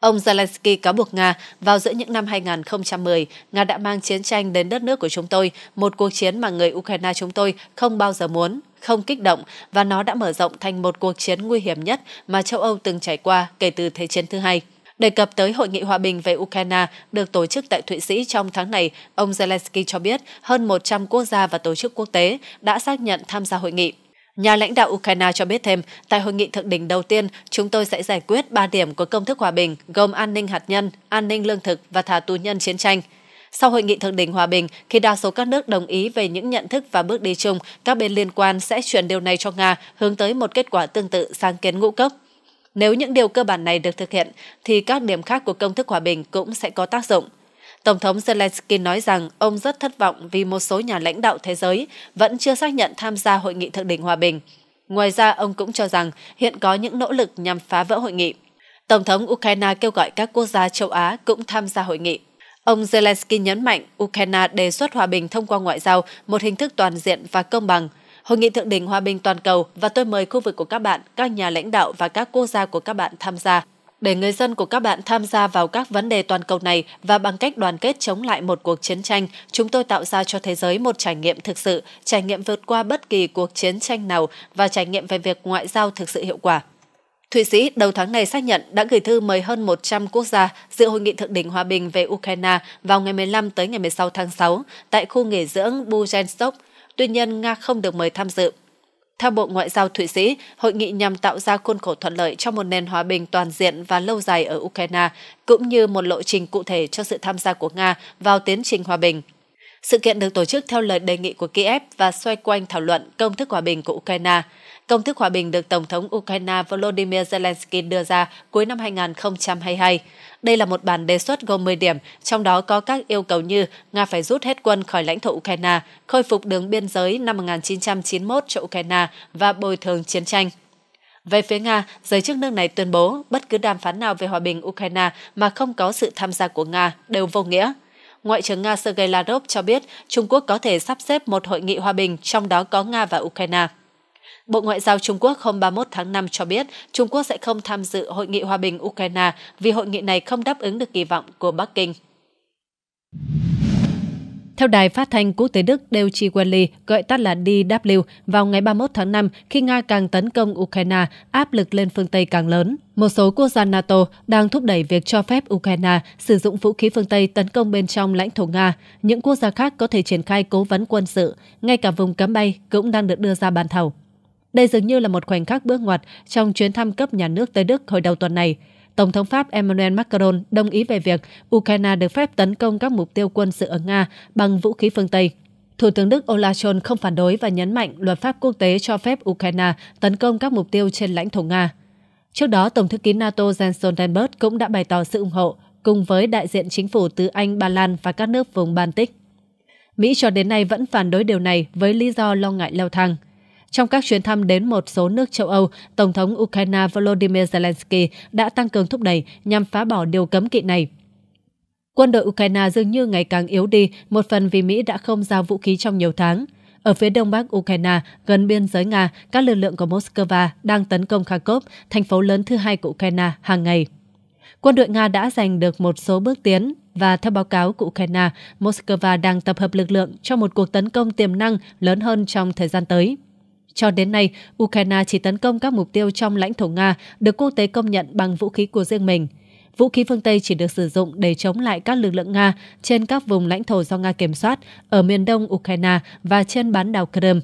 Ông Zelensky cáo buộc Nga vào giữa những năm 2010, Nga đã mang chiến tranh đến đất nước của chúng tôi, một cuộc chiến mà người Ukraine chúng tôi không bao giờ muốn, không kích động và nó đã mở rộng thành một cuộc chiến nguy hiểm nhất mà châu Âu từng trải qua kể từ Thế chiến thứ hai. Đề cập tới hội nghị hòa bình về Ukraine được tổ chức tại Thụy Sĩ trong tháng này, ông Zelensky cho biết hơn 100 quốc gia và tổ chức quốc tế đã xác nhận tham gia hội nghị. Nhà lãnh đạo Ukraine cho biết thêm, tại hội nghị thượng đỉnh đầu tiên, chúng tôi sẽ giải quyết 3 điểm của công thức hòa bình gồm an ninh hạt nhân, an ninh lương thực và thả tù nhân chiến tranh. Sau hội nghị thượng đỉnh hòa bình, khi đa số các nước đồng ý về những nhận thức và bước đi chung, các bên liên quan sẽ chuyển điều này cho Nga hướng tới một kết quả tương tự sáng kiến ngũ cốc. Nếu những điều cơ bản này được thực hiện, thì các điểm khác của công thức hòa bình cũng sẽ có tác dụng. Tổng thống Zelensky nói rằng ông rất thất vọng vì một số nhà lãnh đạo thế giới vẫn chưa xác nhận tham gia hội nghị thượng đỉnh hòa bình. Ngoài ra, ông cũng cho rằng hiện có những nỗ lực nhằm phá vỡ hội nghị. Tổng thống Ukraine kêu gọi các quốc gia châu Á cũng tham gia hội nghị. Ông Zelensky nhấn mạnh Ukraine đề xuất hòa bình thông qua ngoại giao, một hình thức toàn diện và công bằng. Hội nghị thượng đỉnh hòa bình toàn cầu và tôi mời khu vực của các bạn, các nhà lãnh đạo và các quốc gia của các bạn tham gia để người dân của các bạn tham gia vào các vấn đề toàn cầu này và bằng cách đoàn kết chống lại một cuộc chiến tranh, chúng tôi tạo ra cho thế giới một trải nghiệm thực sự, trải nghiệm vượt qua bất kỳ cuộc chiến tranh nào và trải nghiệm về việc ngoại giao thực sự hiệu quả. Thụy Sĩ đầu tháng này xác nhận đã gửi thư mời hơn 100 quốc gia dự hội nghị thượng đỉnh hòa bình về Ukraine vào ngày 15 tới ngày 16 tháng 6 tại khu nghỉ dưỡng Bujenstock. Tuy nhiên, Nga không được mời tham dự. Theo Bộ Ngoại giao Thụy Sĩ, hội nghị nhằm tạo ra khuôn khổ thuận lợi cho một nền hòa bình toàn diện và lâu dài ở Ukraine, cũng như một lộ trình cụ thể cho sự tham gia của Nga vào tiến trình hòa bình. Sự kiện được tổ chức theo lời đề nghị của Kiev và xoay quanh thảo luận công thức hòa bình của Ukraine – Công thức hòa bình được Tổng thống Ukraine Volodymyr Zelensky đưa ra cuối năm 2022. Đây là một bản đề xuất gồm 10 điểm, trong đó có các yêu cầu như Nga phải rút hết quân khỏi lãnh thổ Ukraine, khôi phục đường biên giới năm 1991 cho Ukraine và bồi thường chiến tranh. Về phía Nga, giới chức nước này tuyên bố bất cứ đàm phán nào về hòa bình Ukraine mà không có sự tham gia của Nga đều vô nghĩa. Ngoại trưởng Nga Sergei Lavrov cho biết Trung Quốc có thể sắp xếp một hội nghị hòa bình trong đó có Nga và Ukraine. Bộ Ngoại giao Trung Quốc hôm 31 tháng 5 cho biết Trung Quốc sẽ không tham dự Hội nghị Hòa bình Ukraine vì hội nghị này không đáp ứng được kỳ vọng của Bắc Kinh. Theo đài phát thanh quốc tế Đức Deutsche Welle, gọi tắt là DW, vào ngày 31 tháng 5, khi Nga càng tấn công Ukraine, áp lực lên phương Tây càng lớn. Một số quốc gia NATO đang thúc đẩy việc cho phép Ukraine sử dụng vũ khí phương Tây tấn công bên trong lãnh thổ Nga. Những quốc gia khác có thể triển khai cố vấn quân sự, ngay cả vùng cấm bay cũng đang được đưa ra bàn thảo. Đây dường như là một khoảnh khắc bước ngoặt trong chuyến thăm cấp nhà nước tới Đức hồi đầu tuần này. Tổng thống Pháp Emmanuel Macron đồng ý về việc Ukraine được phép tấn công các mục tiêu quân sự ở Nga bằng vũ khí phương Tây. Thủ tướng Đức Olaf Scholz không phản đối và nhấn mạnh luật pháp quốc tế cho phép Ukraine tấn công các mục tiêu trên lãnh thổ Nga. Trước đó, Tổng thư ký NATO Jens Stoltenberg cũng đã bày tỏ sự ủng hộ cùng với đại diện chính phủ từ Anh, Ba Lan và các nước vùng Baltic. Mỹ cho đến nay vẫn phản đối điều này với lý do lo ngại leo thang. Trong các chuyến thăm đến một số nước châu Âu, Tổng thống Ukraine Volodymyr Zelensky đã tăng cường thúc đẩy nhằm phá bỏ điều cấm kỵ này. Quân đội Ukraine dường như ngày càng yếu đi, một phần vì Mỹ đã không giao vũ khí trong nhiều tháng. Ở phía đông bắc Ukraine, gần biên giới Nga, các lực lượng của Moscow đang tấn công Kharkov, thành phố lớn thứ hai của Ukraine, hàng ngày. Quân đội Nga đã giành được một số bước tiến và theo báo cáo của Ukraine, Moscow đang tập hợp lực lượng cho một cuộc tấn công tiềm năng lớn hơn trong thời gian tới. Cho đến nay, Ukraine chỉ tấn công các mục tiêu trong lãnh thổ Nga được quốc tế công nhận bằng vũ khí của riêng mình. Vũ khí phương Tây chỉ được sử dụng để chống lại các lực lượng Nga trên các vùng lãnh thổ do Nga kiểm soát ở miền đông Ukraine và trên bán đảo Crimea.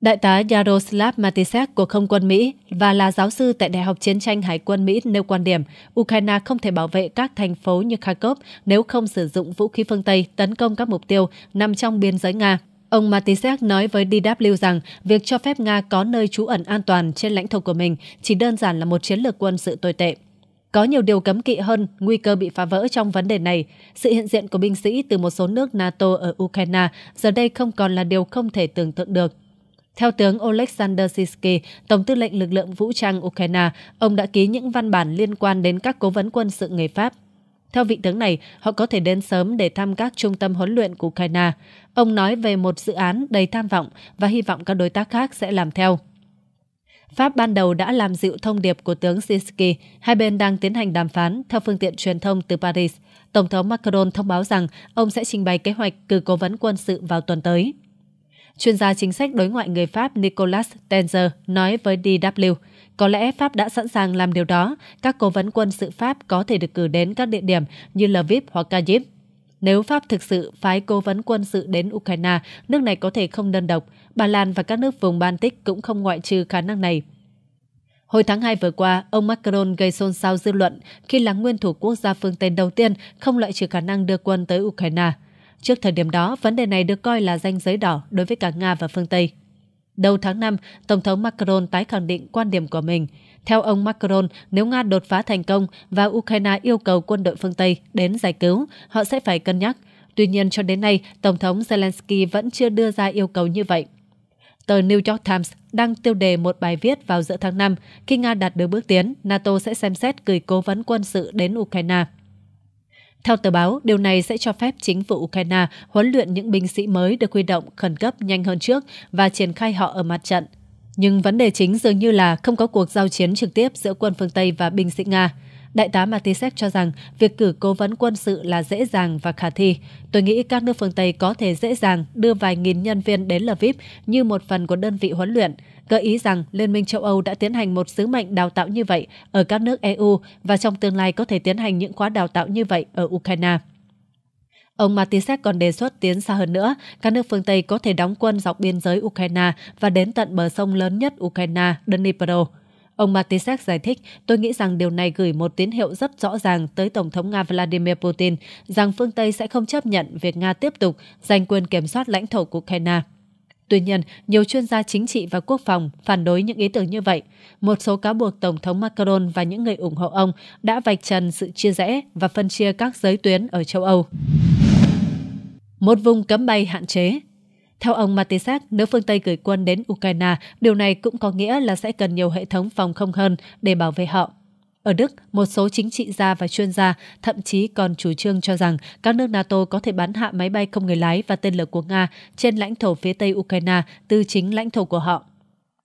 Đại tá Yaroslav Matisek của Không quân Mỹ và là giáo sư tại Đại học Chiến tranh Hải quân Mỹ nêu quan điểm Ukraine không thể bảo vệ các thành phố như Kharkov nếu không sử dụng vũ khí phương Tây tấn công các mục tiêu nằm trong biên giới Nga. Ông Matisak nói với DW rằng việc cho phép Nga có nơi trú ẩn an toàn trên lãnh thổ của mình chỉ đơn giản là một chiến lược quân sự tồi tệ. Có nhiều điều cấm kỵ hơn nguy cơ bị phá vỡ trong vấn đề này. Sự hiện diện của binh sĩ từ một số nước NATO ở Ukraine giờ đây không còn là điều không thể tưởng tượng được. Theo tướng Oleksandr Sisky, Tổng tư lệnh lực lượng vũ trang Ukraine, ông đã ký những văn bản liên quan đến các cố vấn quân sự người Pháp theo vị tướng này, họ có thể đến sớm để thăm các trung tâm huấn luyện của Ukraine. Ông nói về một dự án đầy tham vọng và hy vọng các đối tác khác sẽ làm theo. Pháp ban đầu đã làm dịu thông điệp của tướng Sisky. Hai bên đang tiến hành đàm phán theo phương tiện truyền thông từ Paris. Tổng thống Macron thông báo rằng ông sẽ trình bày kế hoạch cử cố vấn quân sự vào tuần tới. Chuyên gia chính sách đối ngoại người Pháp Nicolas Tenzer nói với DW, có lẽ Pháp đã sẵn sàng làm điều đó, các cố vấn quân sự Pháp có thể được cử đến các địa điểm như Lviv hoặc Kyiv. Nếu Pháp thực sự phái cố vấn quân sự đến Ukraine, nước này có thể không đơn độc. Ba Lan và các nước vùng Baltic cũng không ngoại trừ khả năng này. Hồi tháng 2 vừa qua, ông Macron gây xôn xao dư luận khi là nguyên thủ quốc gia phương Tây đầu tiên không loại trừ khả năng đưa quân tới Ukraine. Trước thời điểm đó, vấn đề này được coi là danh giới đỏ đối với cả Nga và phương Tây. Đầu tháng 5, Tổng thống Macron tái khẳng định quan điểm của mình. Theo ông Macron, nếu Nga đột phá thành công và Ukraine yêu cầu quân đội phương Tây đến giải cứu, họ sẽ phải cân nhắc. Tuy nhiên, cho đến nay, Tổng thống Zelensky vẫn chưa đưa ra yêu cầu như vậy. Tờ New York Times đăng tiêu đề một bài viết vào giữa tháng 5, khi Nga đạt được bước tiến, NATO sẽ xem xét gửi cố vấn quân sự đến Ukraine. Theo tờ báo, điều này sẽ cho phép chính phủ Ukraine huấn luyện những binh sĩ mới được huy động khẩn cấp nhanh hơn trước và triển khai họ ở mặt trận. Nhưng vấn đề chính dường như là không có cuộc giao chiến trực tiếp giữa quân phương Tây và binh sĩ Nga. Đại tá Matisek cho rằng việc cử cố vấn quân sự là dễ dàng và khả thi. Tôi nghĩ các nước phương Tây có thể dễ dàng đưa vài nghìn nhân viên đến Lviv như một phần của đơn vị huấn luyện. Gợi ý rằng Liên minh châu Âu đã tiến hành một sứ mệnh đào tạo như vậy ở các nước EU và trong tương lai có thể tiến hành những khóa đào tạo như vậy ở Ukraine. Ông Matisek còn đề xuất tiến xa hơn nữa, các nước phương Tây có thể đóng quân dọc biên giới Ukraine và đến tận bờ sông lớn nhất Ukraine, Dnipro. Ông Matisak giải thích, tôi nghĩ rằng điều này gửi một tín hiệu rất rõ ràng tới Tổng thống Nga Vladimir Putin rằng phương Tây sẽ không chấp nhận việc Nga tiếp tục giành quyền kiểm soát lãnh thổ của Ukraine. Tuy nhiên, nhiều chuyên gia chính trị và quốc phòng phản đối những ý tưởng như vậy. Một số cáo buộc Tổng thống Macron và những người ủng hộ ông đã vạch trần sự chia rẽ và phân chia các giới tuyến ở châu Âu. Một vùng cấm bay hạn chế theo ông Matisak, nếu phương Tây gửi quân đến Ukraine, điều này cũng có nghĩa là sẽ cần nhiều hệ thống phòng không hơn để bảo vệ họ. Ở Đức, một số chính trị gia và chuyên gia thậm chí còn chủ trương cho rằng các nước NATO có thể bắn hạ máy bay không người lái và tên lửa của Nga trên lãnh thổ phía Tây Ukraine từ chính lãnh thổ của họ.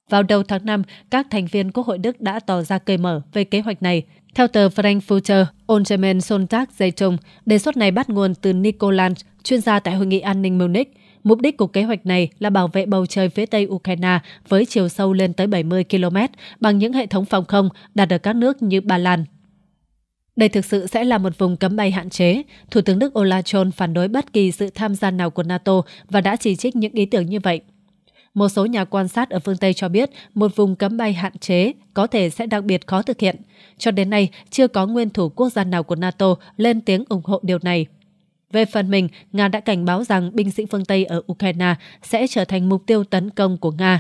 Vào đầu tháng 5, các thành viên Quốc hội Đức đã tỏ ra cởi mở về kế hoạch này. Theo tờ Frankfurter, Ongemen Sontag Zeitung, đề xuất này bắt nguồn từ Nikolaj, chuyên gia tại Hội nghị An ninh Munich, Mục đích của kế hoạch này là bảo vệ bầu trời phía tây Ukraine với chiều sâu lên tới 70 km bằng những hệ thống phòng không đạt ở các nước như Ba Lan, đây thực sự sẽ là một vùng cấm bay hạn chế. Thủ tướng Đức Olaf Scholz phản đối bất kỳ sự tham gia nào của NATO và đã chỉ trích những ý tưởng như vậy. Một số nhà quan sát ở phương Tây cho biết một vùng cấm bay hạn chế có thể sẽ đặc biệt khó thực hiện. Cho đến nay, chưa có nguyên thủ quốc gia nào của NATO lên tiếng ủng hộ điều này. Về phần mình, Nga đã cảnh báo rằng binh sĩ phương Tây ở Ukraine sẽ trở thành mục tiêu tấn công của Nga.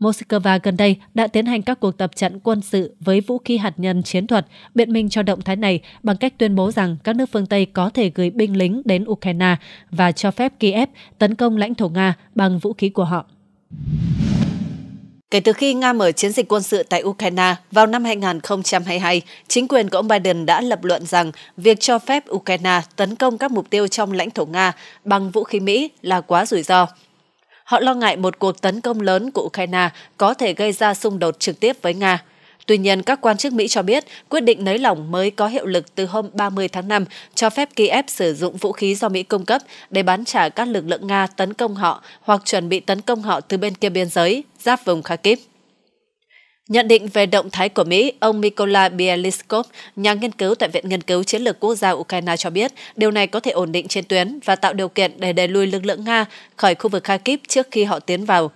Moscow gần đây đã tiến hành các cuộc tập trận quân sự với vũ khí hạt nhân chiến thuật, biện minh cho động thái này bằng cách tuyên bố rằng các nước phương Tây có thể gửi binh lính đến Ukraine và cho phép Kiev tấn công lãnh thổ Nga bằng vũ khí của họ. Kể từ khi Nga mở chiến dịch quân sự tại Ukraine vào năm 2022, chính quyền của ông Biden đã lập luận rằng việc cho phép Ukraine tấn công các mục tiêu trong lãnh thổ Nga bằng vũ khí Mỹ là quá rủi ro. Họ lo ngại một cuộc tấn công lớn của Ukraine có thể gây ra xung đột trực tiếp với Nga. Tuy nhiên, các quan chức Mỹ cho biết quyết định nới lỏng mới có hiệu lực từ hôm 30 tháng 5 cho phép Kiev sử dụng vũ khí do Mỹ cung cấp để bán trả các lực lượng Nga tấn công họ hoặc chuẩn bị tấn công họ từ bên kia biên giới, giáp vùng Kharkiv. Nhận định về động thái của Mỹ, ông Mykola Bieliskov, nhà nghiên cứu tại Viện Nghiên cứu Chiến lược Quốc gia Ukraine cho biết điều này có thể ổn định trên tuyến và tạo điều kiện để đẩy lùi lực lượng Nga khỏi khu vực Kharkiv trước khi họ tiến vào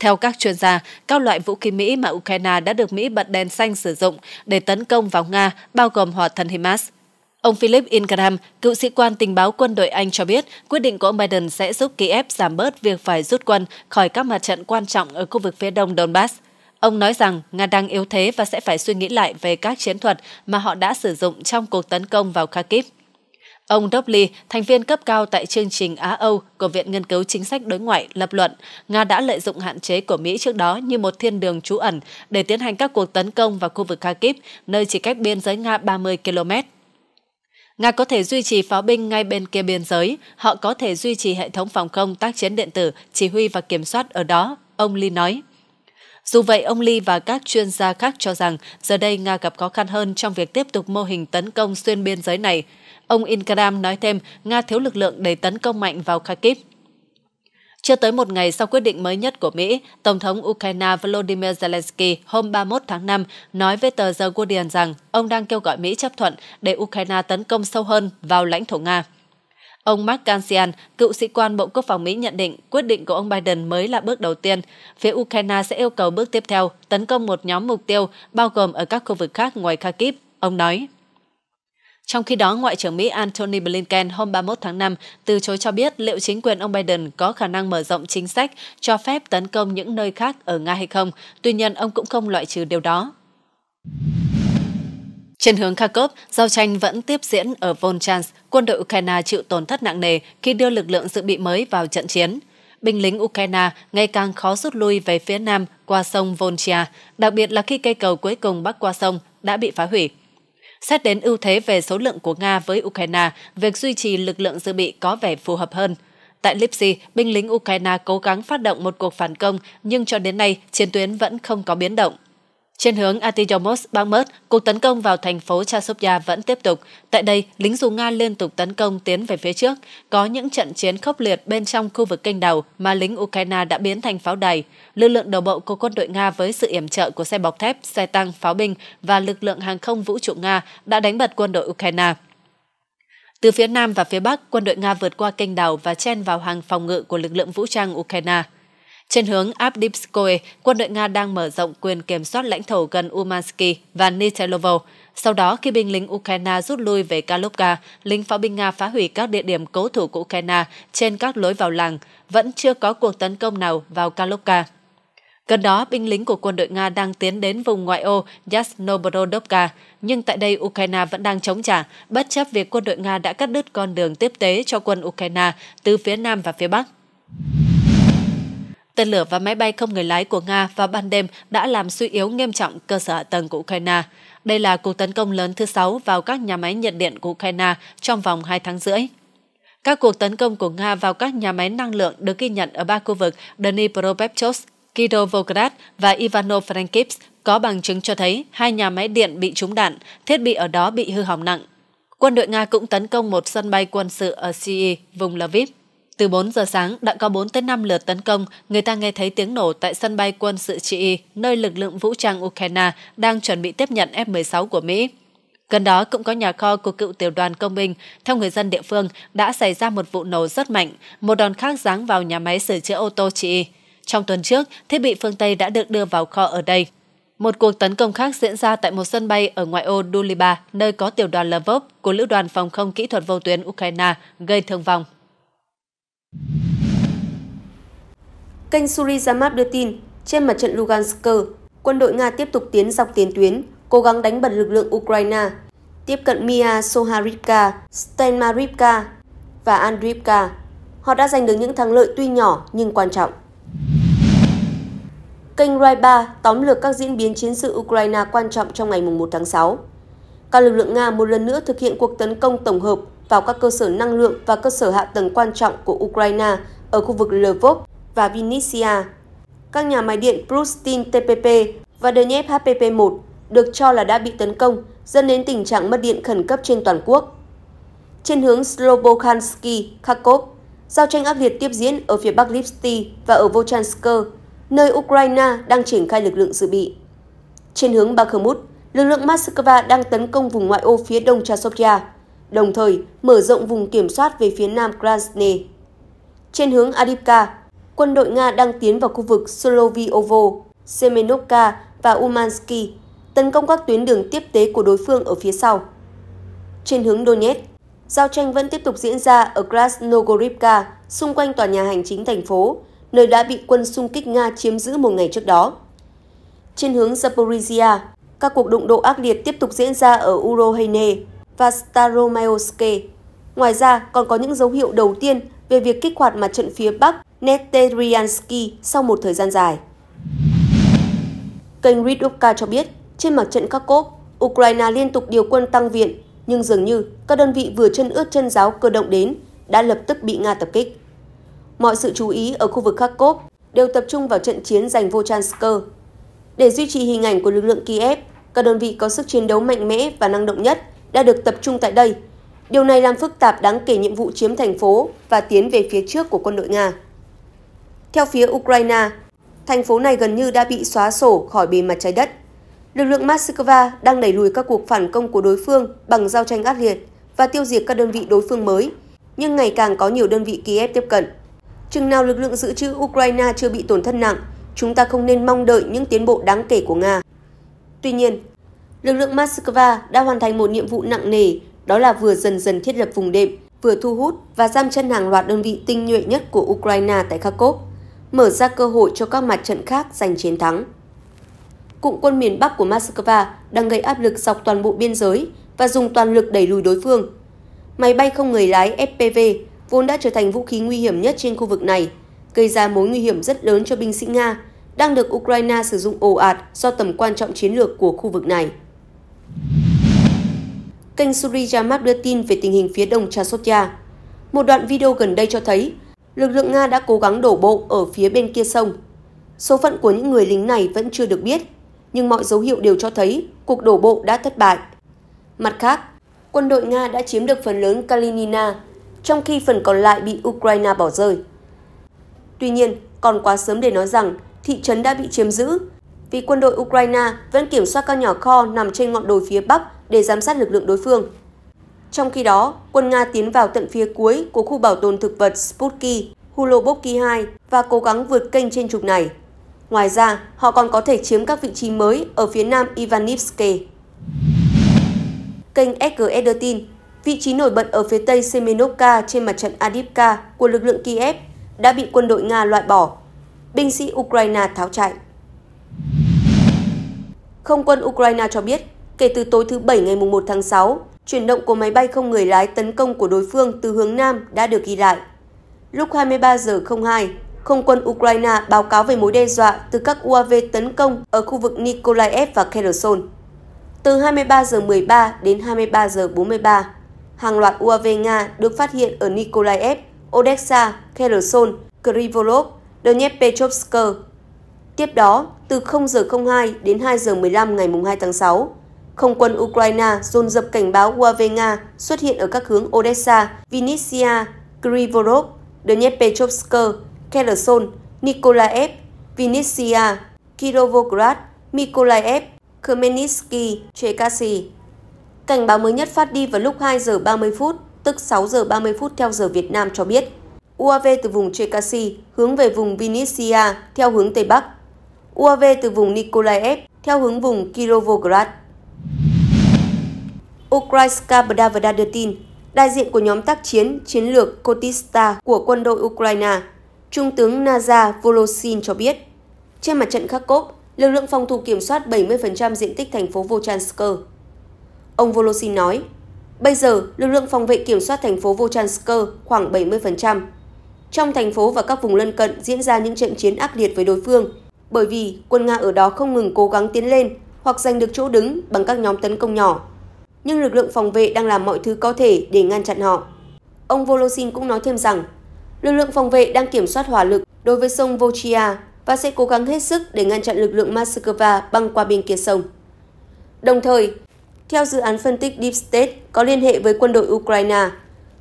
theo các chuyên gia, các loại vũ khí Mỹ mà Ukraine đã được Mỹ bật đèn xanh sử dụng để tấn công vào Nga bao gồm hỏa thần HIMARS. Ông Philip Ingram, cựu sĩ quan tình báo quân đội Anh cho biết quyết định của ông Biden sẽ giúp Kiev giảm bớt việc phải rút quân khỏi các mặt trận quan trọng ở khu vực phía đông Donbass. Ông nói rằng Nga đang yếu thế và sẽ phải suy nghĩ lại về các chiến thuật mà họ đã sử dụng trong cuộc tấn công vào Kharkiv. Ông Dobley, thành viên cấp cao tại chương trình Á-Âu của Viện Nghiên cứu Chính sách Đối ngoại, lập luận Nga đã lợi dụng hạn chế của Mỹ trước đó như một thiên đường trú ẩn để tiến hành các cuộc tấn công vào khu vực Kharkiv, nơi chỉ cách biên giới Nga 30 km. Nga có thể duy trì pháo binh ngay bên kia biên giới, họ có thể duy trì hệ thống phòng không tác chiến điện tử, chỉ huy và kiểm soát ở đó, ông Lee nói. Dù vậy, ông Lee và các chuyên gia khác cho rằng giờ đây Nga gặp khó khăn hơn trong việc tiếp tục mô hình tấn công xuyên biên giới này. Ông Inkaram nói thêm, Nga thiếu lực lượng để tấn công mạnh vào Kharkiv. Chưa tới một ngày sau quyết định mới nhất của Mỹ, Tổng thống Ukraine Volodymyr Zelensky hôm 31 tháng 5 nói với tờ The Guardian rằng ông đang kêu gọi Mỹ chấp thuận để Ukraine tấn công sâu hơn vào lãnh thổ Nga. Ông Mark Kansian, cựu sĩ quan Bộ Quốc phòng Mỹ nhận định quyết định của ông Biden mới là bước đầu tiên. Phía Ukraine sẽ yêu cầu bước tiếp theo tấn công một nhóm mục tiêu bao gồm ở các khu vực khác ngoài Kharkiv, ông nói. Trong khi đó, Ngoại trưởng Mỹ Antony Blinken hôm 31 tháng 5 từ chối cho biết liệu chính quyền ông Biden có khả năng mở rộng chính sách cho phép tấn công những nơi khác ở Nga hay không. Tuy nhiên, ông cũng không loại trừ điều đó. Trên hướng Kharkov, giao tranh vẫn tiếp diễn ở Volchansk. Quân đội Ukraine chịu tổn thất nặng nề khi đưa lực lượng dự bị mới vào trận chiến. Binh lính Ukraine ngày càng khó rút lui về phía nam qua sông Volchia, đặc biệt là khi cây cầu cuối cùng bắc qua sông đã bị phá hủy. Xét đến ưu thế về số lượng của Nga với Ukraine, việc duy trì lực lượng dự bị có vẻ phù hợp hơn. Tại Lipsy, binh lính Ukraine cố gắng phát động một cuộc phản công, nhưng cho đến nay, chiến tuyến vẫn không có biến động. Trên hướng Atiyomos Bakhmut, cuộc tấn công vào thành phố Chasovya vẫn tiếp tục. Tại đây, lính dù Nga liên tục tấn công tiến về phía trước. Có những trận chiến khốc liệt bên trong khu vực kênh đầu mà lính Ukraine đã biến thành pháo đài. Lực lượng đầu bộ của quân đội Nga với sự yểm trợ của xe bọc thép, xe tăng, pháo binh và lực lượng hàng không vũ trụ Nga đã đánh bật quân đội Ukraine. Từ phía Nam và phía Bắc, quân đội Nga vượt qua kênh đảo và chen vào hàng phòng ngự của lực lượng vũ trang Ukraine. Trên hướng Avdiivskoye, quân đội Nga đang mở rộng quyền kiểm soát lãnh thổ gần Umansky và Nitelovo. Sau đó, khi binh lính Ukraine rút lui về Kalupka, lính pháo binh Nga phá hủy các địa điểm cố thủ của Ukraine trên các lối vào làng. Vẫn chưa có cuộc tấn công nào vào Kalupka. Gần đó, binh lính của quân đội Nga đang tiến đến vùng ngoại ô Yasnobrodovka, nhưng tại đây Ukraine vẫn đang chống trả, bất chấp việc quân đội Nga đã cắt đứt con đường tiếp tế cho quân Ukraine từ phía Nam và phía Bắc. Tên lửa và máy bay không người lái của Nga vào ban đêm đã làm suy yếu nghiêm trọng cơ sở hạ tầng của Ukraine. Đây là cuộc tấn công lớn thứ sáu vào các nhà máy nhiệt điện của Ukraine trong vòng 2 tháng rưỡi. Các cuộc tấn công của Nga vào các nhà máy năng lượng được ghi nhận ở ba khu vực Dnipropetrovsk, Kirovograd và Ivano-Frankivsk có bằng chứng cho thấy hai nhà máy điện bị trúng đạn, thiết bị ở đó bị hư hỏng nặng. Quân đội Nga cũng tấn công một sân bay quân sự ở CE, vùng Lviv. Từ 4 giờ sáng đã có 4 tới 5 lượt tấn công, người ta nghe thấy tiếng nổ tại sân bay quân sự Trị, nơi lực lượng vũ trang Ukraine đang chuẩn bị tiếp nhận F-16 của Mỹ. Gần đó cũng có nhà kho của cựu tiểu đoàn công binh. Theo người dân địa phương, đã xảy ra một vụ nổ rất mạnh, một đòn khác giáng vào nhà máy sửa chữa ô tô chị. Trong tuần trước, thiết bị phương Tây đã được đưa vào kho ở đây. Một cuộc tấn công khác diễn ra tại một sân bay ở ngoại ô Duliba, nơi có tiểu đoàn Lvov của Lữ đoàn Phòng không Kỹ thuật Vô tuyến Ukraine, gây thương vong. Kênh Surizamap đưa tin, trên mặt trận Lugansk, quân đội Nga tiếp tục tiến dọc tiền tuyến, cố gắng đánh bật lực lượng Ukraine, tiếp cận Mia Soharivka, Stenmarivka và Andrivka. Họ đã giành được những thắng lợi tuy nhỏ nhưng quan trọng. Kênh Rai 3 tóm lược các diễn biến chiến sự Ukraine quan trọng trong ngày 1 tháng 6. Các lực lượng Nga một lần nữa thực hiện cuộc tấn công tổng hợp vào các cơ sở năng lượng và cơ sở hạ tầng quan trọng của Ukraine ở khu vực Lvov và Vinnytsia. Các nhà máy điện Prustin TPP và Donetsk HPP-1 được cho là đã bị tấn công, dẫn đến tình trạng mất điện khẩn cấp trên toàn quốc. Trên hướng Slobokhansky, Kharkov, giao tranh ác liệt tiếp diễn ở phía bắc Lipsky và ở Volchansk, nơi Ukraine đang triển khai lực lượng dự bị. Trên hướng Bakhmut, lực lượng Moscow đang tấn công vùng ngoại ô phía đông Chasovia, đồng thời mở rộng vùng kiểm soát về phía nam Krasne. Trên hướng Adipka, quân đội Nga đang tiến vào khu vực Solovyovo, Semenovka và Umansky, tấn công các tuyến đường tiếp tế của đối phương ở phía sau. Trên hướng Donetsk, giao tranh vẫn tiếp tục diễn ra ở Krasnogorivka xung quanh tòa nhà hành chính thành phố, nơi đã bị quân xung kích Nga chiếm giữ một ngày trước đó. Trên hướng Zaporizhia, các cuộc đụng độ ác liệt tiếp tục diễn ra ở Urohene, và Staromayoske. Ngoài ra, còn có những dấu hiệu đầu tiên về việc kích hoạt mặt trận phía Bắc Neteriansky sau một thời gian dài. Kênh Ridovka cho biết, trên mặt trận Kharkov, Ukraine liên tục điều quân tăng viện, nhưng dường như các đơn vị vừa chân ướt chân giáo cơ động đến đã lập tức bị Nga tập kích. Mọi sự chú ý ở khu vực Kharkov đều tập trung vào trận chiến giành Volchansk. Để duy trì hình ảnh của lực lượng Kiev, các đơn vị có sức chiến đấu mạnh mẽ và năng động nhất đã được tập trung tại đây. Điều này làm phức tạp đáng kể nhiệm vụ chiếm thành phố và tiến về phía trước của quân đội Nga. Theo phía Ukraine, thành phố này gần như đã bị xóa sổ khỏi bề mặt trái đất. Lực lượng Moscow đang đẩy lùi các cuộc phản công của đối phương bằng giao tranh ác liệt và tiêu diệt các đơn vị đối phương mới, nhưng ngày càng có nhiều đơn vị Kiev tiếp cận. Chừng nào lực lượng dự trữ Ukraine chưa bị tổn thất nặng, chúng ta không nên mong đợi những tiến bộ đáng kể của Nga. Tuy nhiên, lực lượng Moscow đã hoàn thành một nhiệm vụ nặng nề, đó là vừa dần dần thiết lập vùng đệm, vừa thu hút và giam chân hàng loạt đơn vị tinh nhuệ nhất của Ukraine tại Kharkov, mở ra cơ hội cho các mặt trận khác giành chiến thắng. Cụm quân miền Bắc của Moscow đang gây áp lực dọc toàn bộ biên giới và dùng toàn lực đẩy lùi đối phương. Máy bay không người lái FPV vốn đã trở thành vũ khí nguy hiểm nhất trên khu vực này, gây ra mối nguy hiểm rất lớn cho binh sĩ Nga đang được Ukraine sử dụng ồ ạt do tầm quan trọng chiến lược của khu vực này kênh Suri Yamat đưa tin về tình hình phía đông Chasotya. Một đoạn video gần đây cho thấy lực lượng Nga đã cố gắng đổ bộ ở phía bên kia sông. Số phận của những người lính này vẫn chưa được biết, nhưng mọi dấu hiệu đều cho thấy cuộc đổ bộ đã thất bại. Mặt khác, quân đội Nga đã chiếm được phần lớn Kalinina, trong khi phần còn lại bị Ukraine bỏ rơi. Tuy nhiên, còn quá sớm để nói rằng thị trấn đã bị chiếm giữ, vì quân đội Ukraine vẫn kiểm soát các nhỏ kho nằm trên ngọn đồi phía bắc để giám sát lực lượng đối phương. Trong khi đó, quân Nga tiến vào tận phía cuối của khu bảo tồn thực vật Sputki, huloboki 2 và cố gắng vượt kênh trên trục này. Ngoài ra, họ còn có thể chiếm các vị trí mới ở phía nam Ivanivske. Kênh SGS đưa tin, vị trí nổi bật ở phía tây Semenovka trên mặt trận Adipka của lực lượng Kiev đã bị quân đội Nga loại bỏ. Binh sĩ Ukraine tháo chạy. Không quân Ukraine cho biết Kể từ tối thứ Bảy ngày 1 tháng 6, chuyển động của máy bay không người lái tấn công của đối phương từ hướng Nam đã được ghi lại. Lúc 23 giờ 02, không quân Ukraine báo cáo về mối đe dọa từ các UAV tấn công ở khu vực Nikolaev và Kherson. Từ 23 giờ 13 đến 23 giờ 43, hàng loạt UAV Nga được phát hiện ở Nikolaev, Odessa, Kherson, Krivolov, Dnepropetrovsk. Tiếp đó, từ 0 giờ 02 đến 2 giờ 15 ngày 2 tháng 6, không quân Ukraine dồn dập cảnh báo UAV Nga xuất hiện ở các hướng Odessa, Vinnytsia, Krivorov, Dnepropetrovsk, Kherson, Nikolaev, Vinnytsia, Kirovograd, Mykolaiv, Khmelnytsky, Chekasy. Cảnh báo mới nhất phát đi vào lúc 2 giờ 30 phút, tức 6 giờ 30 phút theo giờ Việt Nam cho biết, UAV từ vùng Chekasy hướng về vùng Vinnytsia theo hướng Tây Bắc, UAV từ vùng Nikolaev theo hướng vùng Kirovograd. Ukrainska Pravda đưa tin, đại diện của nhóm tác chiến chiến lược Kotista của quân đội Ukraine, Trung tướng Naza Volosin cho biết, trên mặt trận Kharkov, lực lượng phòng thủ kiểm soát 70% diện tích thành phố Volchansk. Ông Volosin nói, bây giờ lực lượng phòng vệ kiểm soát thành phố Volchansk khoảng 70%. Trong thành phố và các vùng lân cận diễn ra những trận chiến ác liệt với đối phương, bởi vì quân Nga ở đó không ngừng cố gắng tiến lên hoặc giành được chỗ đứng bằng các nhóm tấn công nhỏ nhưng lực lượng phòng vệ đang làm mọi thứ có thể để ngăn chặn họ. Ông Volosin cũng nói thêm rằng, lực lượng phòng vệ đang kiểm soát hỏa lực đối với sông Volchia và sẽ cố gắng hết sức để ngăn chặn lực lượng Moscow băng qua bên kia sông. Đồng thời, theo dự án phân tích Deep State có liên hệ với quân đội Ukraine,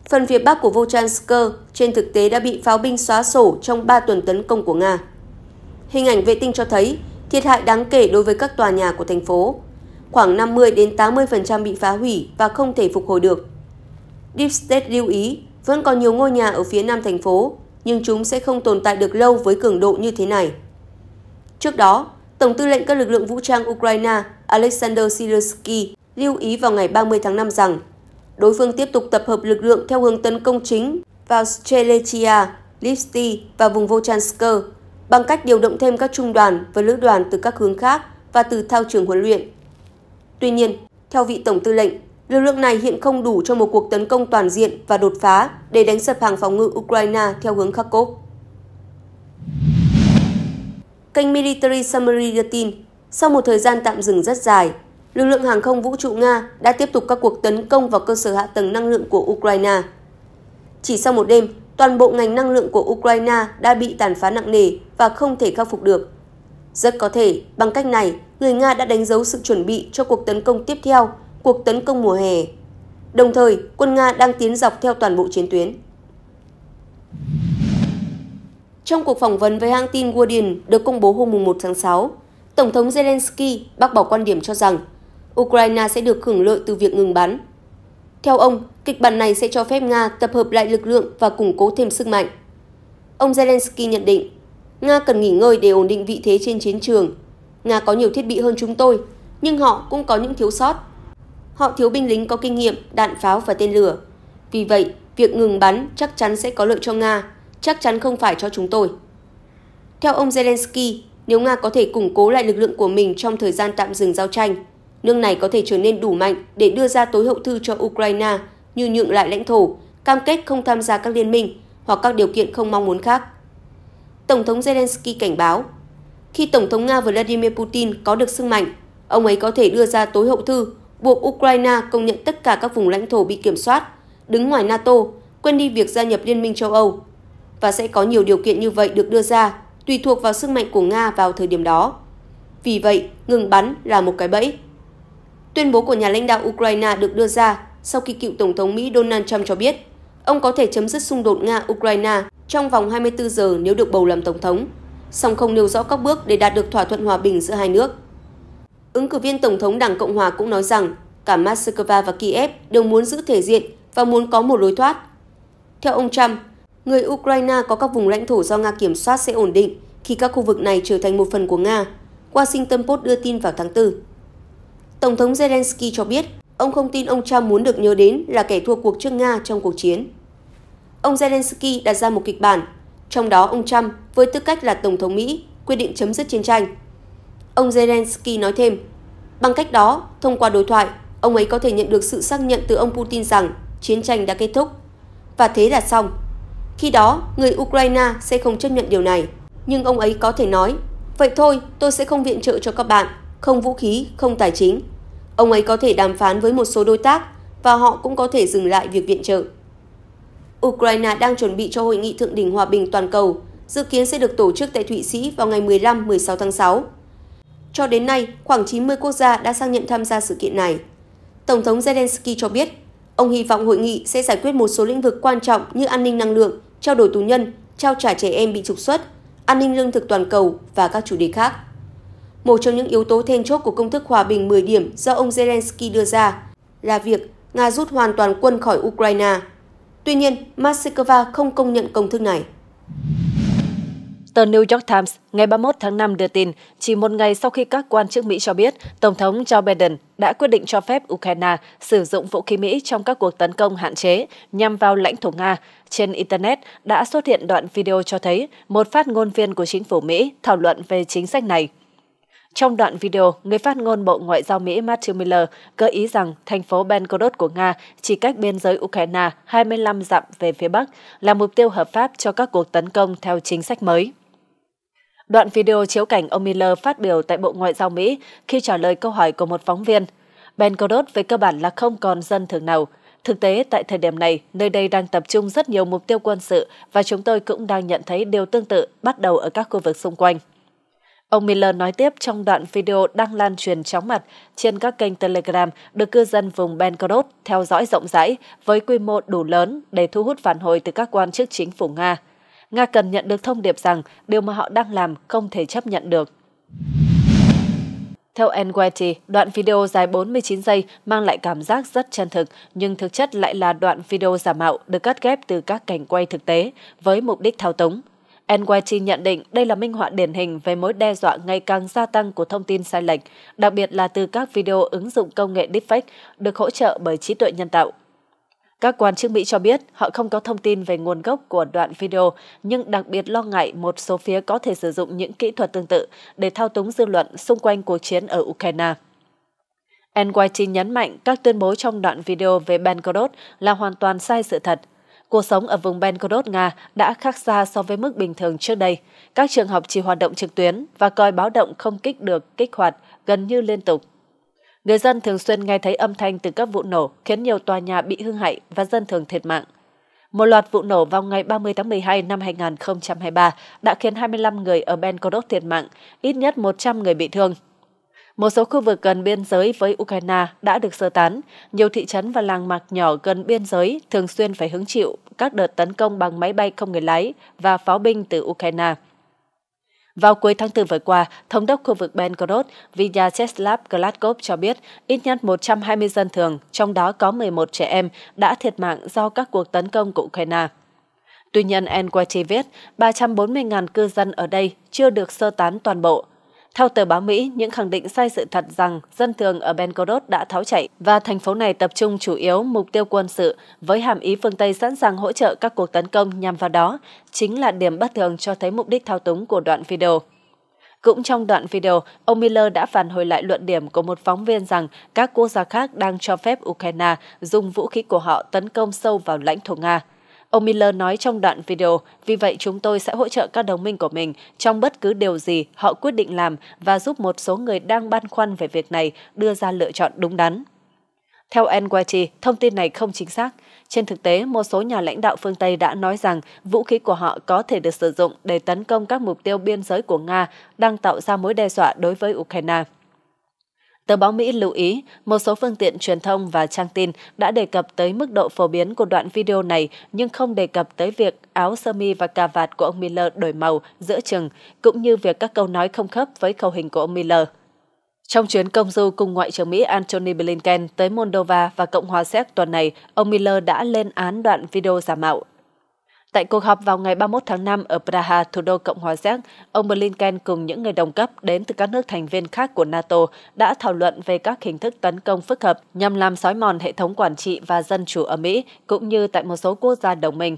phần phía bắc của Volchansk trên thực tế đã bị pháo binh xóa sổ trong 3 tuần tấn công của Nga. Hình ảnh vệ tinh cho thấy thiệt hại đáng kể đối với các tòa nhà của thành phố khoảng 50 đến 80% bị phá hủy và không thể phục hồi được. Deep State lưu ý vẫn còn nhiều ngôi nhà ở phía nam thành phố, nhưng chúng sẽ không tồn tại được lâu với cường độ như thế này. Trước đó, Tổng tư lệnh các lực lượng vũ trang Ukraine Alexander Silersky lưu ý vào ngày 30 tháng 5 rằng đối phương tiếp tục tập hợp lực lượng theo hướng tấn công chính vào Strelechia, Lipsty và vùng Volchansk bằng cách điều động thêm các trung đoàn và lữ đoàn từ các hướng khác và từ thao trường huấn luyện. Tuy nhiên, theo vị Tổng tư lệnh, lực lượng này hiện không đủ cho một cuộc tấn công toàn diện và đột phá để đánh sập hàng phòng ngự Ukraine theo hướng Kharkov. Kênh Military Summary đưa tin, sau một thời gian tạm dừng rất dài, lực lượng hàng không vũ trụ Nga đã tiếp tục các cuộc tấn công vào cơ sở hạ tầng năng lượng của Ukraine. Chỉ sau một đêm, toàn bộ ngành năng lượng của Ukraine đã bị tàn phá nặng nề và không thể khắc phục được. Rất có thể, bằng cách này, người Nga đã đánh dấu sự chuẩn bị cho cuộc tấn công tiếp theo, cuộc tấn công mùa hè. Đồng thời, quân Nga đang tiến dọc theo toàn bộ chiến tuyến. Trong cuộc phỏng vấn với hãng tin Guardian được công bố hôm 1 tháng 6, Tổng thống Zelensky bác bỏ quan điểm cho rằng Ukraine sẽ được hưởng lợi từ việc ngừng bắn. Theo ông, kịch bản này sẽ cho phép Nga tập hợp lại lực lượng và củng cố thêm sức mạnh. Ông Zelensky nhận định, Nga cần nghỉ ngơi để ổn định vị thế trên chiến trường. Nga có nhiều thiết bị hơn chúng tôi, nhưng họ cũng có những thiếu sót. Họ thiếu binh lính có kinh nghiệm, đạn pháo và tên lửa. Vì vậy, việc ngừng bắn chắc chắn sẽ có lợi cho Nga, chắc chắn không phải cho chúng tôi. Theo ông Zelensky, nếu Nga có thể củng cố lại lực lượng của mình trong thời gian tạm dừng giao tranh, nước này có thể trở nên đủ mạnh để đưa ra tối hậu thư cho Ukraine như nhượng lại lãnh thổ, cam kết không tham gia các liên minh hoặc các điều kiện không mong muốn khác. Tổng thống Zelensky cảnh báo, khi Tổng thống Nga Vladimir Putin có được sức mạnh, ông ấy có thể đưa ra tối hậu thư buộc Ukraine công nhận tất cả các vùng lãnh thổ bị kiểm soát, đứng ngoài NATO, quên đi việc gia nhập Liên minh châu Âu. Và sẽ có nhiều điều kiện như vậy được đưa ra, tùy thuộc vào sức mạnh của Nga vào thời điểm đó. Vì vậy, ngừng bắn là một cái bẫy. Tuyên bố của nhà lãnh đạo Ukraine được đưa ra sau khi cựu Tổng thống Mỹ Donald Trump cho biết ông có thể chấm dứt xung đột Nga-Ukraine trong vòng 24 giờ nếu được bầu làm tổng thống, song không nêu rõ các bước để đạt được thỏa thuận hòa bình giữa hai nước. Ứng cử viên Tổng thống Đảng Cộng Hòa cũng nói rằng cả Moscow và Kiev đều muốn giữ thể diện và muốn có một lối thoát. Theo ông Trump, người Ukraine có các vùng lãnh thổ do Nga kiểm soát sẽ ổn định khi các khu vực này trở thành một phần của Nga, Washington Post đưa tin vào tháng 4. Tổng thống Zelensky cho biết ông không tin ông Trump muốn được nhớ đến là kẻ thua cuộc trước Nga trong cuộc chiến. Ông Zelensky đặt ra một kịch bản, trong đó ông Trump với tư cách là Tổng thống Mỹ quyết định chấm dứt chiến tranh. Ông Zelensky nói thêm, bằng cách đó, thông qua đối thoại, ông ấy có thể nhận được sự xác nhận từ ông Putin rằng chiến tranh đã kết thúc. Và thế là xong. Khi đó, người Ukraine sẽ không chấp nhận điều này. Nhưng ông ấy có thể nói, vậy thôi, tôi sẽ không viện trợ cho các bạn, không vũ khí, không tài chính. Ông ấy có thể đàm phán với một số đối tác và họ cũng có thể dừng lại việc viện trợ. Ukraine đang chuẩn bị cho hội nghị thượng đỉnh hòa bình toàn cầu, dự kiến sẽ được tổ chức tại Thụy Sĩ vào ngày 15-16 tháng 6. Cho đến nay, khoảng 90 quốc gia đã xác nhận tham gia sự kiện này. Tổng thống Zelensky cho biết, ông hy vọng hội nghị sẽ giải quyết một số lĩnh vực quan trọng như an ninh năng lượng, trao đổi tù nhân, trao trả trẻ em bị trục xuất, an ninh lương thực toàn cầu và các chủ đề khác. Một trong những yếu tố then chốt của công thức hòa bình 10 điểm do ông Zelensky đưa ra là việc Nga rút hoàn toàn quân khỏi Ukraine Tuy nhiên, Moscow không công nhận công thức này. Tờ New York Times ngày 31 tháng 5 đưa tin, chỉ một ngày sau khi các quan chức Mỹ cho biết Tổng thống Joe Biden đã quyết định cho phép Ukraine sử dụng vũ khí Mỹ trong các cuộc tấn công hạn chế nhằm vào lãnh thổ Nga. Trên Internet đã xuất hiện đoạn video cho thấy một phát ngôn viên của chính phủ Mỹ thảo luận về chính sách này. Trong đoạn video, người phát ngôn Bộ Ngoại giao Mỹ Matthew Miller gợi ý rằng thành phố Belgorod của Nga chỉ cách biên giới Ukraine 25 dặm về phía Bắc là mục tiêu hợp pháp cho các cuộc tấn công theo chính sách mới. Đoạn video chiếu cảnh ông Miller phát biểu tại Bộ Ngoại giao Mỹ khi trả lời câu hỏi của một phóng viên. Belgorod về cơ bản là không còn dân thường nào. Thực tế, tại thời điểm này, nơi đây đang tập trung rất nhiều mục tiêu quân sự và chúng tôi cũng đang nhận thấy điều tương tự bắt đầu ở các khu vực xung quanh. Ông Miller nói tiếp trong đoạn video đang lan truyền chóng mặt trên các kênh Telegram được cư dân vùng Belgorod theo dõi rộng rãi với quy mô đủ lớn để thu hút phản hồi từ các quan chức chính phủ Nga. Nga cần nhận được thông điệp rằng điều mà họ đang làm không thể chấp nhận được. Theo Enquety, đoạn video dài 49 giây mang lại cảm giác rất chân thực, nhưng thực chất lại là đoạn video giả mạo được cắt ghép từ các cảnh quay thực tế với mục đích thao túng. NYT nhận định đây là minh họa điển hình về mối đe dọa ngày càng gia tăng của thông tin sai lệch, đặc biệt là từ các video ứng dụng công nghệ deepfake được hỗ trợ bởi trí tuệ nhân tạo. Các quan chức Mỹ cho biết họ không có thông tin về nguồn gốc của đoạn video, nhưng đặc biệt lo ngại một số phía có thể sử dụng những kỹ thuật tương tự để thao túng dư luận xung quanh cuộc chiến ở Ukraine. NYT nhấn mạnh các tuyên bố trong đoạn video về Ben Godot là hoàn toàn sai sự thật – cuộc sống ở vùng Belgorod, Nga đã khác xa so với mức bình thường trước đây. Các trường học chỉ hoạt động trực tuyến và coi báo động không kích được kích hoạt gần như liên tục. Người dân thường xuyên nghe thấy âm thanh từ các vụ nổ khiến nhiều tòa nhà bị hư hại và dân thường thiệt mạng. Một loạt vụ nổ vào ngày 30 tháng 12 năm 2023 đã khiến 25 người ở Belgorod thiệt mạng, ít nhất 100 người bị thương một số khu vực gần biên giới với Ukraine đã được sơ tán, nhiều thị trấn và làng mạc nhỏ gần biên giới thường xuyên phải hứng chịu các đợt tấn công bằng máy bay không người lái và pháo binh từ Ukraine. Vào cuối tháng 4 vừa qua, Thống đốc khu vực Belgorod Vyacheslav Gladkov cho biết ít nhất 120 dân thường, trong đó có 11 trẻ em, đã thiệt mạng do các cuộc tấn công của Ukraine. Tuy nhiên, NYT viết 340.000 cư dân ở đây chưa được sơ tán toàn bộ, theo tờ báo Mỹ, những khẳng định sai sự thật rằng dân thường ở Belgorod đã tháo chạy và thành phố này tập trung chủ yếu mục tiêu quân sự với hàm ý phương Tây sẵn sàng hỗ trợ các cuộc tấn công nhằm vào đó chính là điểm bất thường cho thấy mục đích thao túng của đoạn video. Cũng trong đoạn video, ông Miller đã phản hồi lại luận điểm của một phóng viên rằng các quốc gia khác đang cho phép Ukraine dùng vũ khí của họ tấn công sâu vào lãnh thổ Nga. Ông Miller nói trong đoạn video, vì vậy chúng tôi sẽ hỗ trợ các đồng minh của mình trong bất cứ điều gì họ quyết định làm và giúp một số người đang băn khoăn về việc này đưa ra lựa chọn đúng đắn. Theo NYT, thông tin này không chính xác. Trên thực tế, một số nhà lãnh đạo phương Tây đã nói rằng vũ khí của họ có thể được sử dụng để tấn công các mục tiêu biên giới của Nga đang tạo ra mối đe dọa đối với Ukraine. Tờ báo Mỹ lưu ý, một số phương tiện truyền thông và trang tin đã đề cập tới mức độ phổ biến của đoạn video này nhưng không đề cập tới việc áo sơ mi và cà vạt của ông Miller đổi màu giữa chừng, cũng như việc các câu nói không khớp với khẩu hình của ông Miller. Trong chuyến công du cùng Ngoại trưởng Mỹ Antony Blinken tới Moldova và Cộng hòa Séc tuần này, ông Miller đã lên án đoạn video giả mạo. Tại cuộc họp vào ngày 31 tháng 5 ở Praha, thủ đô Cộng hòa Séc, ông Blinken cùng những người đồng cấp đến từ các nước thành viên khác của NATO đã thảo luận về các hình thức tấn công phức hợp nhằm làm xói mòn hệ thống quản trị và dân chủ ở Mỹ, cũng như tại một số quốc gia đồng minh.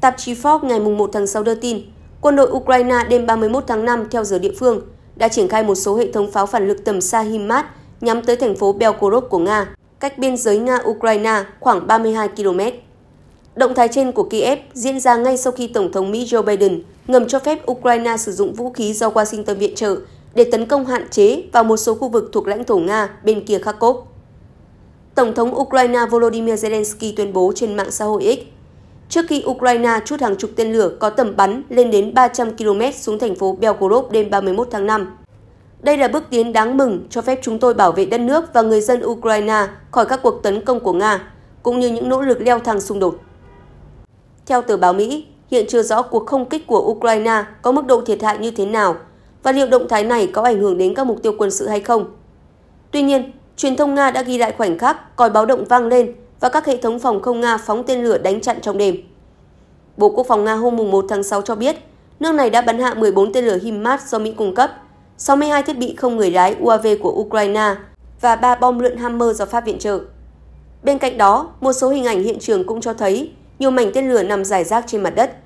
Tạp chí Forbes ngày 1 tháng 6 đưa tin, quân đội Ukraine đêm 31 tháng 5 theo giờ địa phương đã triển khai một số hệ thống pháo phản lực tầm xa HIMARS nhắm tới thành phố Belgorod của Nga, cách biên giới Nga-Ukraine khoảng 32 km. Động thái trên của Kiev diễn ra ngay sau khi Tổng thống Mỹ Joe Biden ngầm cho phép Ukraine sử dụng vũ khí do Washington viện trợ để tấn công hạn chế vào một số khu vực thuộc lãnh thổ Nga bên kia Kharkov. Tổng thống Ukraine Volodymyr Zelensky tuyên bố trên mạng xã hội X, trước khi Ukraine chút hàng chục tên lửa có tầm bắn lên đến 300 km xuống thành phố Belgorod đêm 31 tháng 5. Đây là bước tiến đáng mừng cho phép chúng tôi bảo vệ đất nước và người dân Ukraine khỏi các cuộc tấn công của Nga, cũng như những nỗ lực leo thang xung đột. Theo tờ báo Mỹ, hiện chưa rõ cuộc không kích của Ukraine có mức độ thiệt hại như thế nào và liệu động thái này có ảnh hưởng đến các mục tiêu quân sự hay không. Tuy nhiên, truyền thông Nga đã ghi lại khoảnh khắc còi báo động vang lên và các hệ thống phòng không Nga phóng tên lửa đánh chặn trong đêm. Bộ Quốc phòng Nga hôm 1 tháng 6 cho biết, nước này đã bắn hạ 14 tên lửa HIMARS do Mỹ cung cấp, 62 thiết bị không người lái UAV của Ukraine và 3 bom lượn Hammer do Pháp viện trợ. Bên cạnh đó, một số hình ảnh hiện trường cũng cho thấy nhiều mảnh tên lửa nằm rải rác trên mặt đất.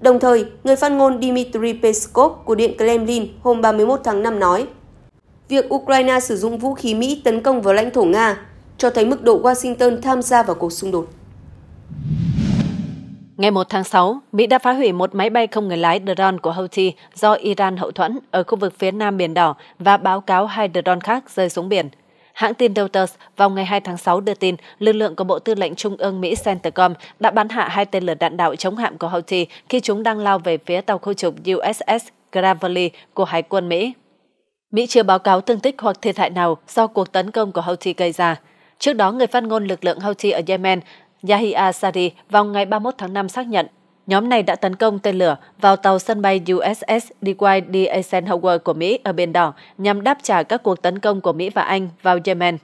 Đồng thời, người phát ngôn Dmitry Peskov của Điện Kremlin hôm 31 tháng 5 nói, việc Ukraine sử dụng vũ khí Mỹ tấn công vào lãnh thổ Nga cho thấy mức độ Washington tham gia vào cuộc xung đột. Ngày 1 tháng 6, Mỹ đã phá hủy một máy bay không người lái drone của Houthi do Iran hậu thuẫn ở khu vực phía nam Biển Đỏ và báo cáo hai drone khác rơi xuống biển. Hãng tin Reuters vào ngày 2 tháng 6 đưa tin lực lượng của Bộ Tư lệnh Trung ương Mỹ CENTCOM đã bắn hạ hai tên lửa đạn đạo chống hạm của Houthi khi chúng đang lao về phía tàu khu trục USS Gravely của Hải quân Mỹ. Mỹ chưa báo cáo thương tích hoặc thiệt hại nào do cuộc tấn công của Houthi gây ra. Trước đó, người phát ngôn lực lượng Houthi ở Yemen Yahya Sadi vào ngày 31 tháng 5 xác nhận nhóm này đã tấn công tên lửa vào tàu sân bay USS Dwight D. Eisenhower của Mỹ ở Biển Đỏ nhằm đáp trả các cuộc tấn công của Mỹ và Anh vào Yemen.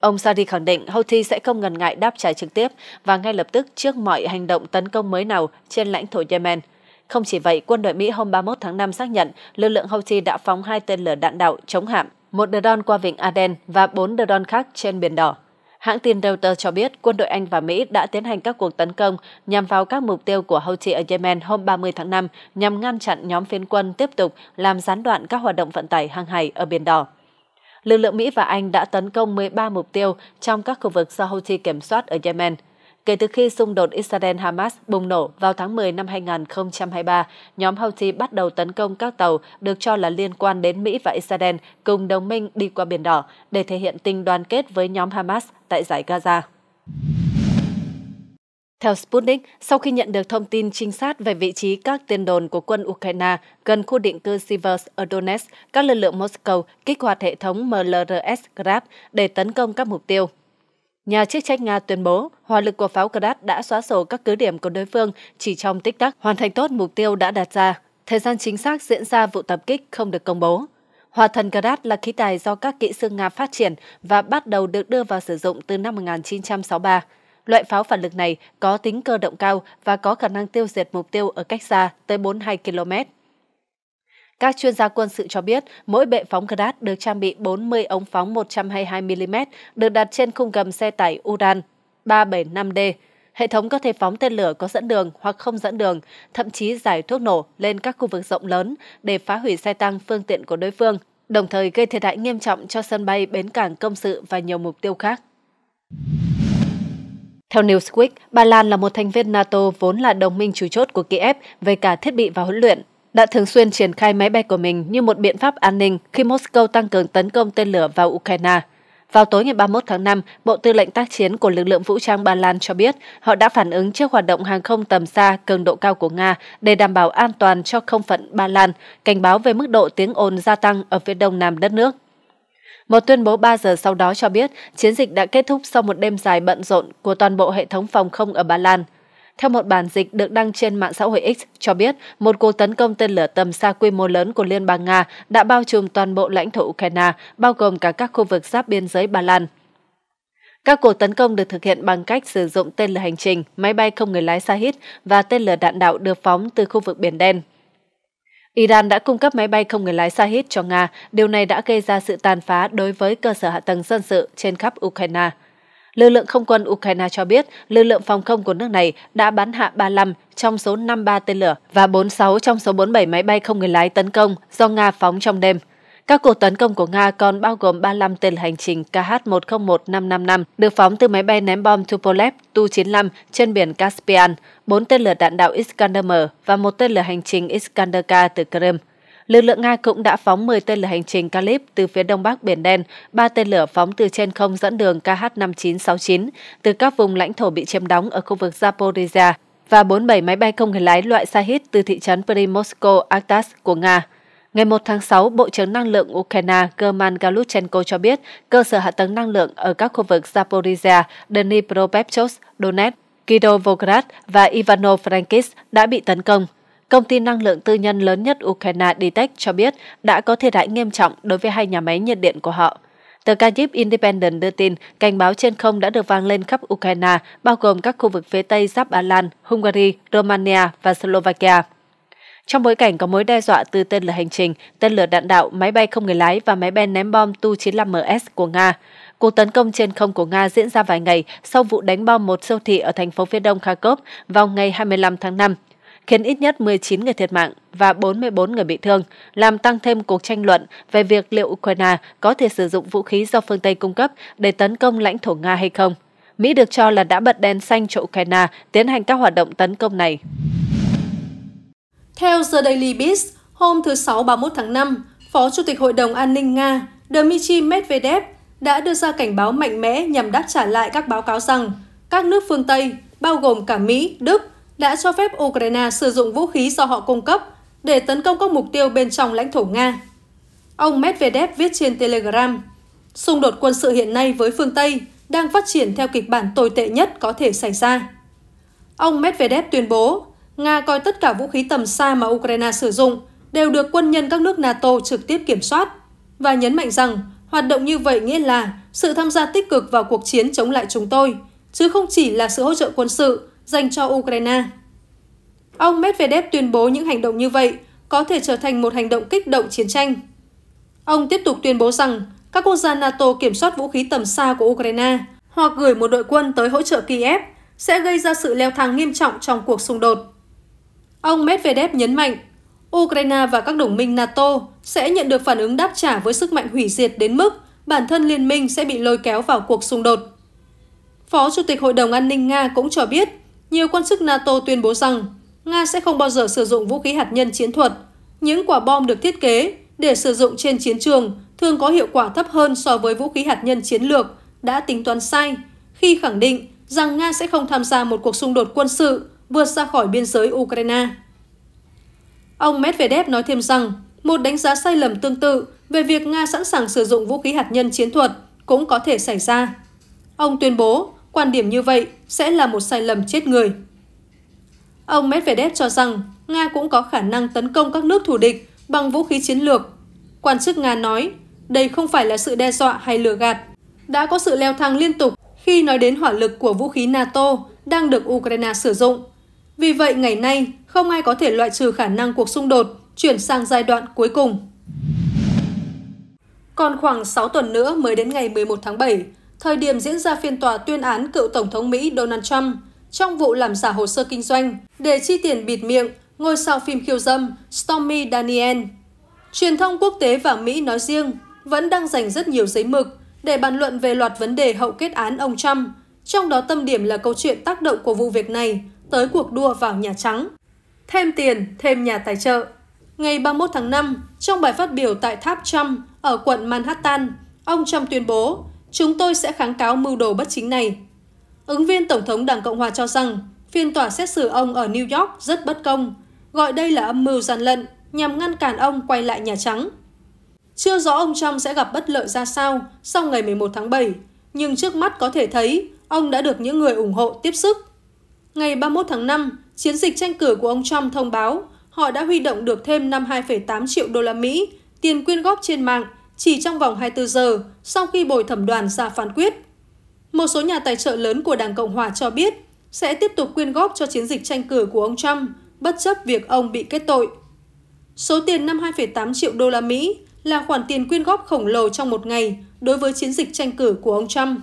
Ông Saudi khẳng định Houthi sẽ không ngần ngại đáp trả trực tiếp và ngay lập tức trước mọi hành động tấn công mới nào trên lãnh thổ Yemen. Không chỉ vậy, quân đội Mỹ hôm 31 tháng 5 xác nhận lực lượng Houthi đã phóng hai tên lửa đạn đạo chống hạm, một đợt đòn qua vịnh Aden và bốn đợt đòn khác trên Biển Đỏ. Hãng tin Reuters cho biết quân đội Anh và Mỹ đã tiến hành các cuộc tấn công nhằm vào các mục tiêu của Houthi ở Yemen hôm 30 tháng 5 nhằm ngăn chặn nhóm phiến quân tiếp tục làm gián đoạn các hoạt động vận tải hàng hải ở Biển Đỏ. Lực lượng Mỹ và Anh đã tấn công 13 mục tiêu trong các khu vực do Houthi kiểm soát ở Yemen – Kể từ khi xung đột Israel-Hamas bùng nổ vào tháng 10 năm 2023, nhóm Houthi bắt đầu tấn công các tàu được cho là liên quan đến Mỹ và Israel cùng đồng minh đi qua Biển Đỏ để thể hiện tình đoàn kết với nhóm Hamas tại giải Gaza. Theo Sputnik, sau khi nhận được thông tin trinh sát về vị trí các tên đồn của quân Ukraine gần khu định cư Sivers ở Donetsk, các lực lượng Moscow kích hoạt hệ thống MLRS Grad để tấn công các mục tiêu. Nhà chức trách Nga tuyên bố, hỏa lực của pháo Grad đã xóa sổ các cứ điểm của đối phương chỉ trong tích tắc, hoàn thành tốt mục tiêu đã đặt ra. Thời gian chính xác diễn ra vụ tập kích không được công bố. Hỏa thần Grad là khí tài do các kỹ sư Nga phát triển và bắt đầu được đưa vào sử dụng từ năm 1963. Loại pháo phản lực này có tính cơ động cao và có khả năng tiêu diệt mục tiêu ở cách xa tới 42 km. Các chuyên gia quân sự cho biết, mỗi bệ phóng Grad được trang bị 40 ống phóng 122mm được đặt trên khung gầm xe tải Uran 375D. Hệ thống có thể phóng tên lửa có dẫn đường hoặc không dẫn đường, thậm chí giải thuốc nổ lên các khu vực rộng lớn để phá hủy xe tăng phương tiện của đối phương, đồng thời gây thiệt hại nghiêm trọng cho sân bay, bến cảng công sự và nhiều mục tiêu khác. Theo Newsweek, Ba Lan là một thành viên NATO vốn là đồng minh chủ chốt của Kiev về cả thiết bị và huấn luyện đã thường xuyên triển khai máy bay của mình như một biện pháp an ninh khi Moscow tăng cường tấn công tên lửa vào Ukraine. Vào tối ngày 31 tháng 5, Bộ Tư lệnh tác chiến của lực lượng vũ trang Ba Lan cho biết họ đã phản ứng trước hoạt động hàng không tầm xa cường độ cao của Nga để đảm bảo an toàn cho không phận Ba Lan, cảnh báo về mức độ tiếng ồn gia tăng ở phía đông nam đất nước. Một tuyên bố 3 giờ sau đó cho biết chiến dịch đã kết thúc sau một đêm dài bận rộn của toàn bộ hệ thống phòng không ở Ba Lan – theo một bản dịch được đăng trên mạng xã hội X cho biết, một cuộc tấn công tên lửa tầm xa quy mô lớn của Liên bang Nga đã bao trùm toàn bộ lãnh thổ Ukraine, bao gồm cả các khu vực giáp biên giới Ba Lan. Các cuộc tấn công được thực hiện bằng cách sử dụng tên lửa hành trình, máy bay không người lái Shahid và tên lửa đạn đạo được phóng từ khu vực Biển Đen. Iran đã cung cấp máy bay không người lái Shahid cho Nga, điều này đã gây ra sự tàn phá đối với cơ sở hạ tầng dân sự trên khắp Ukraine. Lực lượng không quân Ukraine cho biết lực lượng phòng không của nước này đã bắn hạ 35 trong số 53 tên lửa và 46 trong số 47 máy bay không người lái tấn công do Nga phóng trong đêm. Các cuộc tấn công của Nga còn bao gồm 35 tên lửa hành trình KH-101555 được phóng từ máy bay ném bom Tupolev Tu-95 trên biển Caspian, 4 tên lửa đạn đạo Iskander-M và một tên lửa hành trình Iskander-K từ Crimea lực lượng Nga cũng đã phóng 10 tên lửa hành trình Kalib từ phía đông bắc Biển Đen, 3 tên lửa phóng từ trên không dẫn đường KH-5969 từ các vùng lãnh thổ bị chiếm đóng ở khu vực Zaporizhia và 47 máy bay không người lái loại Shahid từ thị trấn Primorsko Artas của Nga. Ngày 1 tháng 6, Bộ trưởng Năng lượng Ukraine German Galuchenko cho biết cơ sở hạ tầng năng lượng ở các khu vực Zaporizhia, Dnipropetrovsk, Donetsk, Kirovograd và Ivano-Frankivsk đã bị tấn công. Công ty năng lượng tư nhân lớn nhất Ukraine DTEC cho biết đã có thiệt hại nghiêm trọng đối với hai nhà máy nhiệt điện của họ. Tờ Kyiv Independent đưa tin cảnh báo trên không đã được vang lên khắp Ukraine, bao gồm các khu vực phía Tây giáp Ba Lan, Hungary, Romania và Slovakia. Trong bối cảnh có mối đe dọa từ tên lửa hành trình, tên lửa đạn đạo, máy bay không người lái và máy bay ném bom Tu-95MS của Nga, cuộc tấn công trên không của Nga diễn ra vài ngày sau vụ đánh bom một siêu thị ở thành phố phía đông Kharkov vào ngày 25 tháng 5 khiến ít nhất 19 người thiệt mạng và 44 người bị thương, làm tăng thêm cuộc tranh luận về việc liệu Ukraine có thể sử dụng vũ khí do phương Tây cung cấp để tấn công lãnh thổ Nga hay không. Mỹ được cho là đã bật đèn xanh cho Ukraine tiến hành các hoạt động tấn công này. Theo The Daily Beast, hôm thứ Sáu 31 tháng 5, Phó Chủ tịch Hội đồng An ninh Nga Dmitry Medvedev đã đưa ra cảnh báo mạnh mẽ nhằm đáp trả lại các báo cáo rằng các nước phương Tây, bao gồm cả Mỹ, Đức đã cho phép Ukraine sử dụng vũ khí do họ cung cấp để tấn công các mục tiêu bên trong lãnh thổ Nga. Ông Medvedev viết trên Telegram, xung đột quân sự hiện nay với phương Tây đang phát triển theo kịch bản tồi tệ nhất có thể xảy ra. Ông Medvedev tuyên bố, Nga coi tất cả vũ khí tầm xa mà Ukraine sử dụng đều được quân nhân các nước NATO trực tiếp kiểm soát và nhấn mạnh rằng hoạt động như vậy nghĩa là sự tham gia tích cực vào cuộc chiến chống lại chúng tôi, chứ không chỉ là sự hỗ trợ quân sự dành cho Ukraine. Ông Medvedev tuyên bố những hành động như vậy có thể trở thành một hành động kích động chiến tranh. Ông tiếp tục tuyên bố rằng các quốc gia NATO kiểm soát vũ khí tầm xa của Ukraine hoặc gửi một đội quân tới hỗ trợ Kiev sẽ gây ra sự leo thang nghiêm trọng trong cuộc xung đột. Ông Medvedev nhấn mạnh, Ukraine và các đồng minh NATO sẽ nhận được phản ứng đáp trả với sức mạnh hủy diệt đến mức bản thân liên minh sẽ bị lôi kéo vào cuộc xung đột. Phó Chủ tịch Hội đồng An ninh Nga cũng cho biết, nhiều quan chức NATO tuyên bố rằng Nga sẽ không bao giờ sử dụng vũ khí hạt nhân chiến thuật. Những quả bom được thiết kế để sử dụng trên chiến trường thường có hiệu quả thấp hơn so với vũ khí hạt nhân chiến lược đã tính toán sai khi khẳng định rằng Nga sẽ không tham gia một cuộc xung đột quân sự vượt ra khỏi biên giới Ukraine. Ông Medvedev nói thêm rằng một đánh giá sai lầm tương tự về việc Nga sẵn sàng sử dụng vũ khí hạt nhân chiến thuật cũng có thể xảy ra. Ông tuyên bố Quan điểm như vậy sẽ là một sai lầm chết người. Ông Medvedev cho rằng Nga cũng có khả năng tấn công các nước thù địch bằng vũ khí chiến lược. Quan chức Nga nói, đây không phải là sự đe dọa hay lừa gạt. Đã có sự leo thang liên tục khi nói đến hỏa lực của vũ khí NATO đang được Ukraine sử dụng. Vì vậy, ngày nay, không ai có thể loại trừ khả năng cuộc xung đột chuyển sang giai đoạn cuối cùng. Còn khoảng 6 tuần nữa mới đến ngày 11 tháng 7, thời điểm diễn ra phiên tòa tuyên án cựu Tổng thống Mỹ Donald Trump trong vụ làm giả hồ sơ kinh doanh để chi tiền bịt miệng ngôi sao phim khiêu dâm Stormy Daniel. Truyền thông quốc tế và Mỹ nói riêng vẫn đang dành rất nhiều giấy mực để bàn luận về loạt vấn đề hậu kết án ông Trump, trong đó tâm điểm là câu chuyện tác động của vụ việc này tới cuộc đua vào Nhà Trắng. Thêm tiền, thêm nhà tài trợ. Ngày 31 tháng 5, trong bài phát biểu tại tháp Trump ở quận Manhattan, ông Trump tuyên bố chúng tôi sẽ kháng cáo mưu đồ bất chính này. Ứng viên Tổng thống Đảng Cộng Hòa cho rằng phiên tòa xét xử ông ở New York rất bất công, gọi đây là âm mưu gian lận nhằm ngăn cản ông quay lại Nhà Trắng. Chưa rõ ông Trump sẽ gặp bất lợi ra sao sau ngày 11 tháng 7, nhưng trước mắt có thể thấy ông đã được những người ủng hộ tiếp sức. Ngày 31 tháng 5, chiến dịch tranh cử của ông Trump thông báo họ đã huy động được thêm 52,8 triệu đô la Mỹ tiền quyên góp trên mạng chỉ trong vòng 24 giờ sau khi bồi thẩm đoàn ra phán quyết. Một số nhà tài trợ lớn của Đảng Cộng Hòa cho biết sẽ tiếp tục quyên góp cho chiến dịch tranh cử của ông Trump bất chấp việc ông bị kết tội. Số tiền 52,8 triệu đô la Mỹ là khoản tiền quyên góp khổng lồ trong một ngày đối với chiến dịch tranh cử của ông Trump.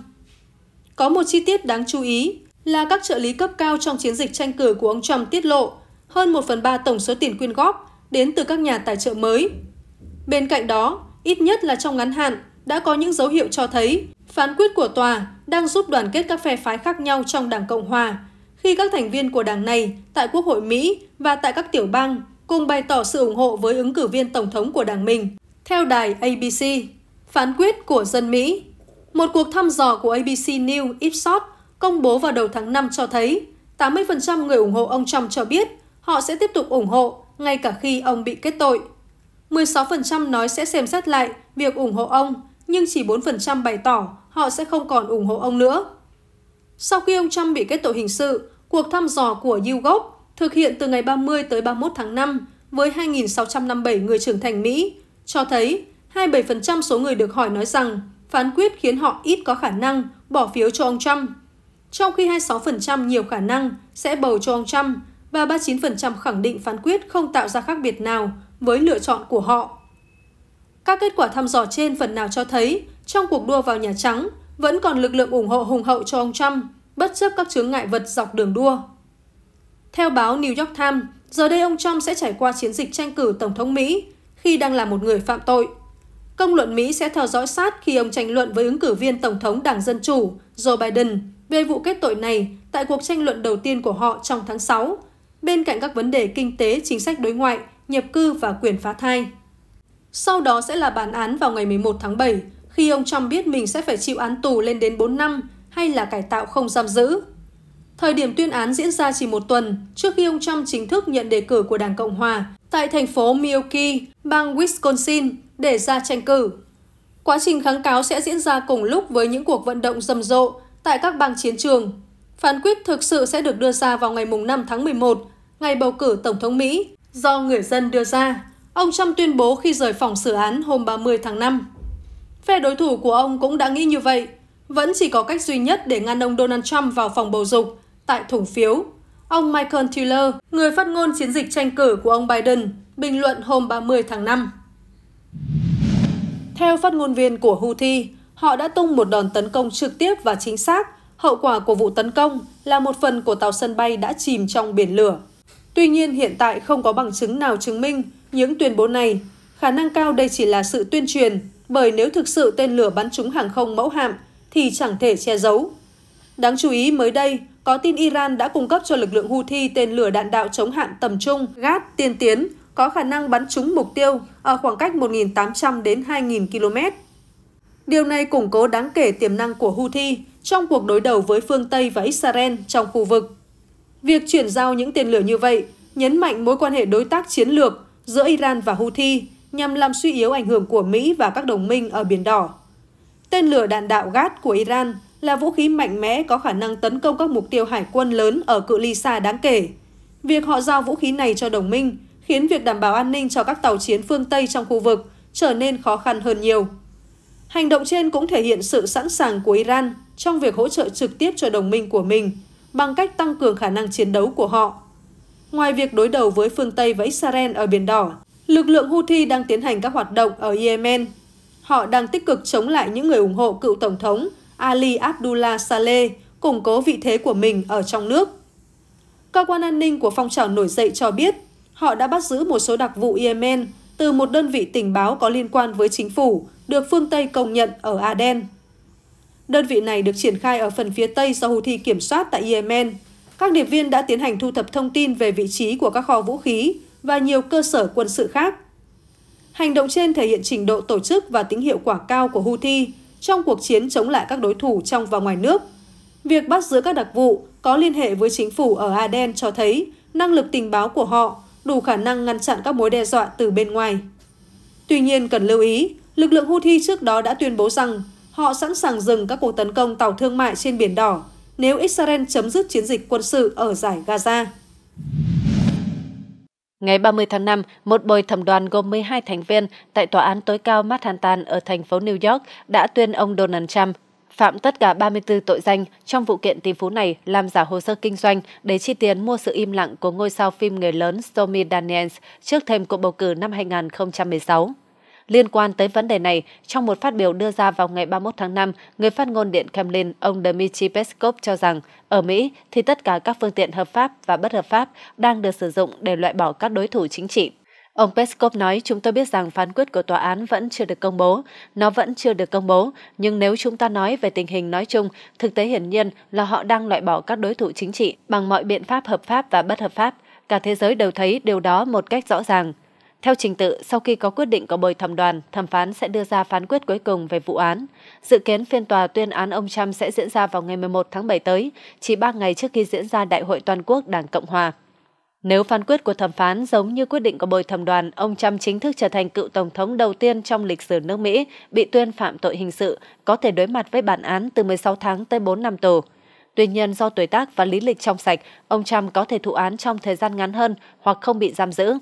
Có một chi tiết đáng chú ý là các trợ lý cấp cao trong chiến dịch tranh cử của ông Trump tiết lộ hơn 1 phần 3 tổng số tiền quyên góp đến từ các nhà tài trợ mới. Bên cạnh đó, ít nhất là trong ngắn hạn, đã có những dấu hiệu cho thấy phán quyết của tòa đang giúp đoàn kết các phe phái khác nhau trong Đảng Cộng Hòa, khi các thành viên của đảng này tại Quốc hội Mỹ và tại các tiểu bang cùng bày tỏ sự ủng hộ với ứng cử viên tổng thống của đảng mình, theo đài ABC. Phán quyết của dân Mỹ Một cuộc thăm dò của ABC News Ipsos công bố vào đầu tháng 5 cho thấy 80% người ủng hộ ông Trump cho biết họ sẽ tiếp tục ủng hộ ngay cả khi ông bị kết tội. 16% nói sẽ xem xét lại việc ủng hộ ông, nhưng chỉ 4% bày tỏ họ sẽ không còn ủng hộ ông nữa. Sau khi ông Trump bị kết tội hình sự, cuộc thăm dò của YouGov thực hiện từ ngày 30 tới 31 tháng 5 với 2.657 người trưởng thành Mỹ cho thấy 27% số người được hỏi nói rằng phán quyết khiến họ ít có khả năng bỏ phiếu cho ông Trump, trong khi 26% nhiều khả năng sẽ bầu cho ông Trump và 39% khẳng định phán quyết không tạo ra khác biệt nào với lựa chọn của họ. Các kết quả thăm dò trên phần nào cho thấy trong cuộc đua vào Nhà Trắng vẫn còn lực lượng ủng hộ hùng hậu cho ông Trump, bất chấp các chướng ngại vật dọc đường đua. Theo báo New York Times, giờ đây ông Trump sẽ trải qua chiến dịch tranh cử Tổng thống Mỹ khi đang là một người phạm tội. Công luận Mỹ sẽ theo dõi sát khi ông tranh luận với ứng cử viên Tổng thống Đảng Dân Chủ Joe Biden về vụ kết tội này tại cuộc tranh luận đầu tiên của họ trong tháng 6, bên cạnh các vấn đề kinh tế, chính sách đối ngoại – nhập cư và quyền phá thai. Sau đó sẽ là bản án vào ngày 11 tháng 7, khi ông Trump biết mình sẽ phải chịu án tù lên đến 4 năm hay là cải tạo không giam giữ. Thời điểm tuyên án diễn ra chỉ một tuần trước khi ông Trump chính thức nhận đề cử của Đảng Cộng Hòa tại thành phố Milwaukee, bang Wisconsin để ra tranh cử. Quá trình kháng cáo sẽ diễn ra cùng lúc với những cuộc vận động rầm rộ tại các bang chiến trường. Phán quyết thực sự sẽ được đưa ra vào ngày 5 tháng 11, ngày bầu cử Tổng thống Mỹ do người dân đưa ra, ông Trump tuyên bố khi rời phòng xử án hôm 30 tháng 5. Phe đối thủ của ông cũng đã nghĩ như vậy, vẫn chỉ có cách duy nhất để ngăn ông Donald Trump vào phòng bầu dục tại thủng phiếu. Ông Michael Taylor, người phát ngôn chiến dịch tranh cử của ông Biden, bình luận hôm 30 tháng 5. Theo phát ngôn viên của Houthi, họ đã tung một đòn tấn công trực tiếp và chính xác. Hậu quả của vụ tấn công là một phần của tàu sân bay đã chìm trong biển lửa. Tuy nhiên, hiện tại không có bằng chứng nào chứng minh những tuyên bố này. Khả năng cao đây chỉ là sự tuyên truyền, bởi nếu thực sự tên lửa bắn trúng hàng không mẫu hạm thì chẳng thể che giấu. Đáng chú ý mới đây, có tin Iran đã cung cấp cho lực lượng Houthi tên lửa đạn đạo chống hạm tầm trung GAT tiên tiến có khả năng bắn trúng mục tiêu ở khoảng cách 1.800 đến 2.000 km. Điều này củng cố đáng kể tiềm năng của Houthi trong cuộc đối đầu với phương Tây và Israel trong khu vực. Việc chuyển giao những tên lửa như vậy nhấn mạnh mối quan hệ đối tác chiến lược giữa Iran và Houthi nhằm làm suy yếu ảnh hưởng của Mỹ và các đồng minh ở Biển Đỏ. Tên lửa đạn đạo GAT của Iran là vũ khí mạnh mẽ có khả năng tấn công các mục tiêu hải quân lớn ở cự ly xa đáng kể. Việc họ giao vũ khí này cho đồng minh khiến việc đảm bảo an ninh cho các tàu chiến phương Tây trong khu vực trở nên khó khăn hơn nhiều. Hành động trên cũng thể hiện sự sẵn sàng của Iran trong việc hỗ trợ trực tiếp cho đồng minh của mình bằng cách tăng cường khả năng chiến đấu của họ. Ngoài việc đối đầu với phương Tây và Israel ở Biển Đỏ, lực lượng Houthi đang tiến hành các hoạt động ở Yemen. Họ đang tích cực chống lại những người ủng hộ cựu Tổng thống Ali Abdullah Saleh, củng cố vị thế của mình ở trong nước. Cơ quan an ninh của phong trào nổi dậy cho biết, họ đã bắt giữ một số đặc vụ Yemen từ một đơn vị tình báo có liên quan với chính phủ được phương Tây công nhận ở Aden. Đơn vị này được triển khai ở phần phía Tây do Houthi kiểm soát tại Yemen. Các điệp viên đã tiến hành thu thập thông tin về vị trí của các kho vũ khí và nhiều cơ sở quân sự khác. Hành động trên thể hiện trình độ tổ chức và tính hiệu quả cao của Houthi trong cuộc chiến chống lại các đối thủ trong và ngoài nước. Việc bắt giữ các đặc vụ có liên hệ với chính phủ ở Aden cho thấy năng lực tình báo của họ đủ khả năng ngăn chặn các mối đe dọa từ bên ngoài. Tuy nhiên cần lưu ý, lực lượng Houthi trước đó đã tuyên bố rằng Họ sẵn sàng dừng các cuộc tấn công tàu thương mại trên Biển Đỏ nếu Israel chấm dứt chiến dịch quân sự ở giải Gaza. Ngày 30 tháng 5, một bồi thẩm đoàn gồm 12 thành viên tại Tòa án tối cao Manhattan ở thành phố New York đã tuyên ông Donald Trump phạm tất cả 34 tội danh trong vụ kiện tỷ phú này làm giả hồ sơ kinh doanh để chi tiền mua sự im lặng của ngôi sao phim người lớn Stormy Daniels trước thêm cuộc bầu cử năm 2016. Liên quan tới vấn đề này, trong một phát biểu đưa ra vào ngày 31 tháng 5, người phát ngôn Điện Kremlin, ông Dmitry Peskov cho rằng ở Mỹ thì tất cả các phương tiện hợp pháp và bất hợp pháp đang được sử dụng để loại bỏ các đối thủ chính trị. Ông Peskov nói chúng tôi biết rằng phán quyết của tòa án vẫn chưa được công bố. Nó vẫn chưa được công bố, nhưng nếu chúng ta nói về tình hình nói chung, thực tế hiển nhiên là họ đang loại bỏ các đối thủ chính trị bằng mọi biện pháp hợp pháp và bất hợp pháp. Cả thế giới đều thấy điều đó một cách rõ ràng. Theo trình tự, sau khi có quyết định của bồi thẩm đoàn, thẩm phán sẽ đưa ra phán quyết cuối cùng về vụ án. Dự kiến phiên tòa tuyên án ông Trump sẽ diễn ra vào ngày 11 tháng 7 tới, chỉ 3 ngày trước khi diễn ra Đại hội Toàn quốc Đảng Cộng Hòa. Nếu phán quyết của thẩm phán giống như quyết định của bồi thẩm đoàn, ông Trump chính thức trở thành cựu tổng thống đầu tiên trong lịch sử nước Mỹ bị tuyên phạm tội hình sự, có thể đối mặt với bản án từ 16 tháng tới 4 năm tù. Tuy nhiên, do tuổi tác và lý lịch trong sạch, ông Trump có thể thụ án trong thời gian ngắn hơn hoặc không bị giam giữ.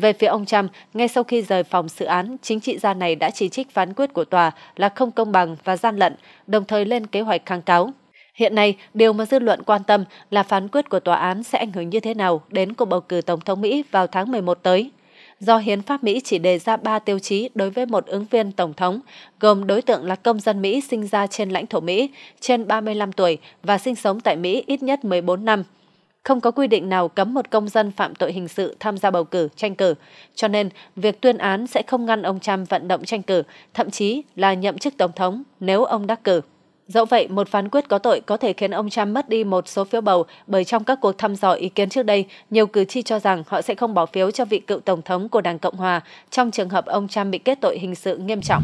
Về phía ông Trump, ngay sau khi rời phòng xử án, chính trị gia này đã chỉ trích phán quyết của tòa là không công bằng và gian lận, đồng thời lên kế hoạch kháng cáo. Hiện nay, điều mà dư luận quan tâm là phán quyết của tòa án sẽ ảnh hưởng như thế nào đến cuộc bầu cử Tổng thống Mỹ vào tháng 11 tới. Do Hiến pháp Mỹ chỉ đề ra 3 tiêu chí đối với một ứng viên Tổng thống, gồm đối tượng là công dân Mỹ sinh ra trên lãnh thổ Mỹ, trên 35 tuổi và sinh sống tại Mỹ ít nhất 14 năm – không có quy định nào cấm một công dân phạm tội hình sự tham gia bầu cử, tranh cử, cho nên việc tuyên án sẽ không ngăn ông Trump vận động tranh cử, thậm chí là nhậm chức tổng thống nếu ông đắc cử. Dẫu vậy, một phán quyết có tội có thể khiến ông Trump mất đi một số phiếu bầu bởi trong các cuộc thăm dò ý kiến trước đây, nhiều cử tri cho rằng họ sẽ không bỏ phiếu cho vị cựu tổng thống của Đảng Cộng Hòa trong trường hợp ông Trump bị kết tội hình sự nghiêm trọng.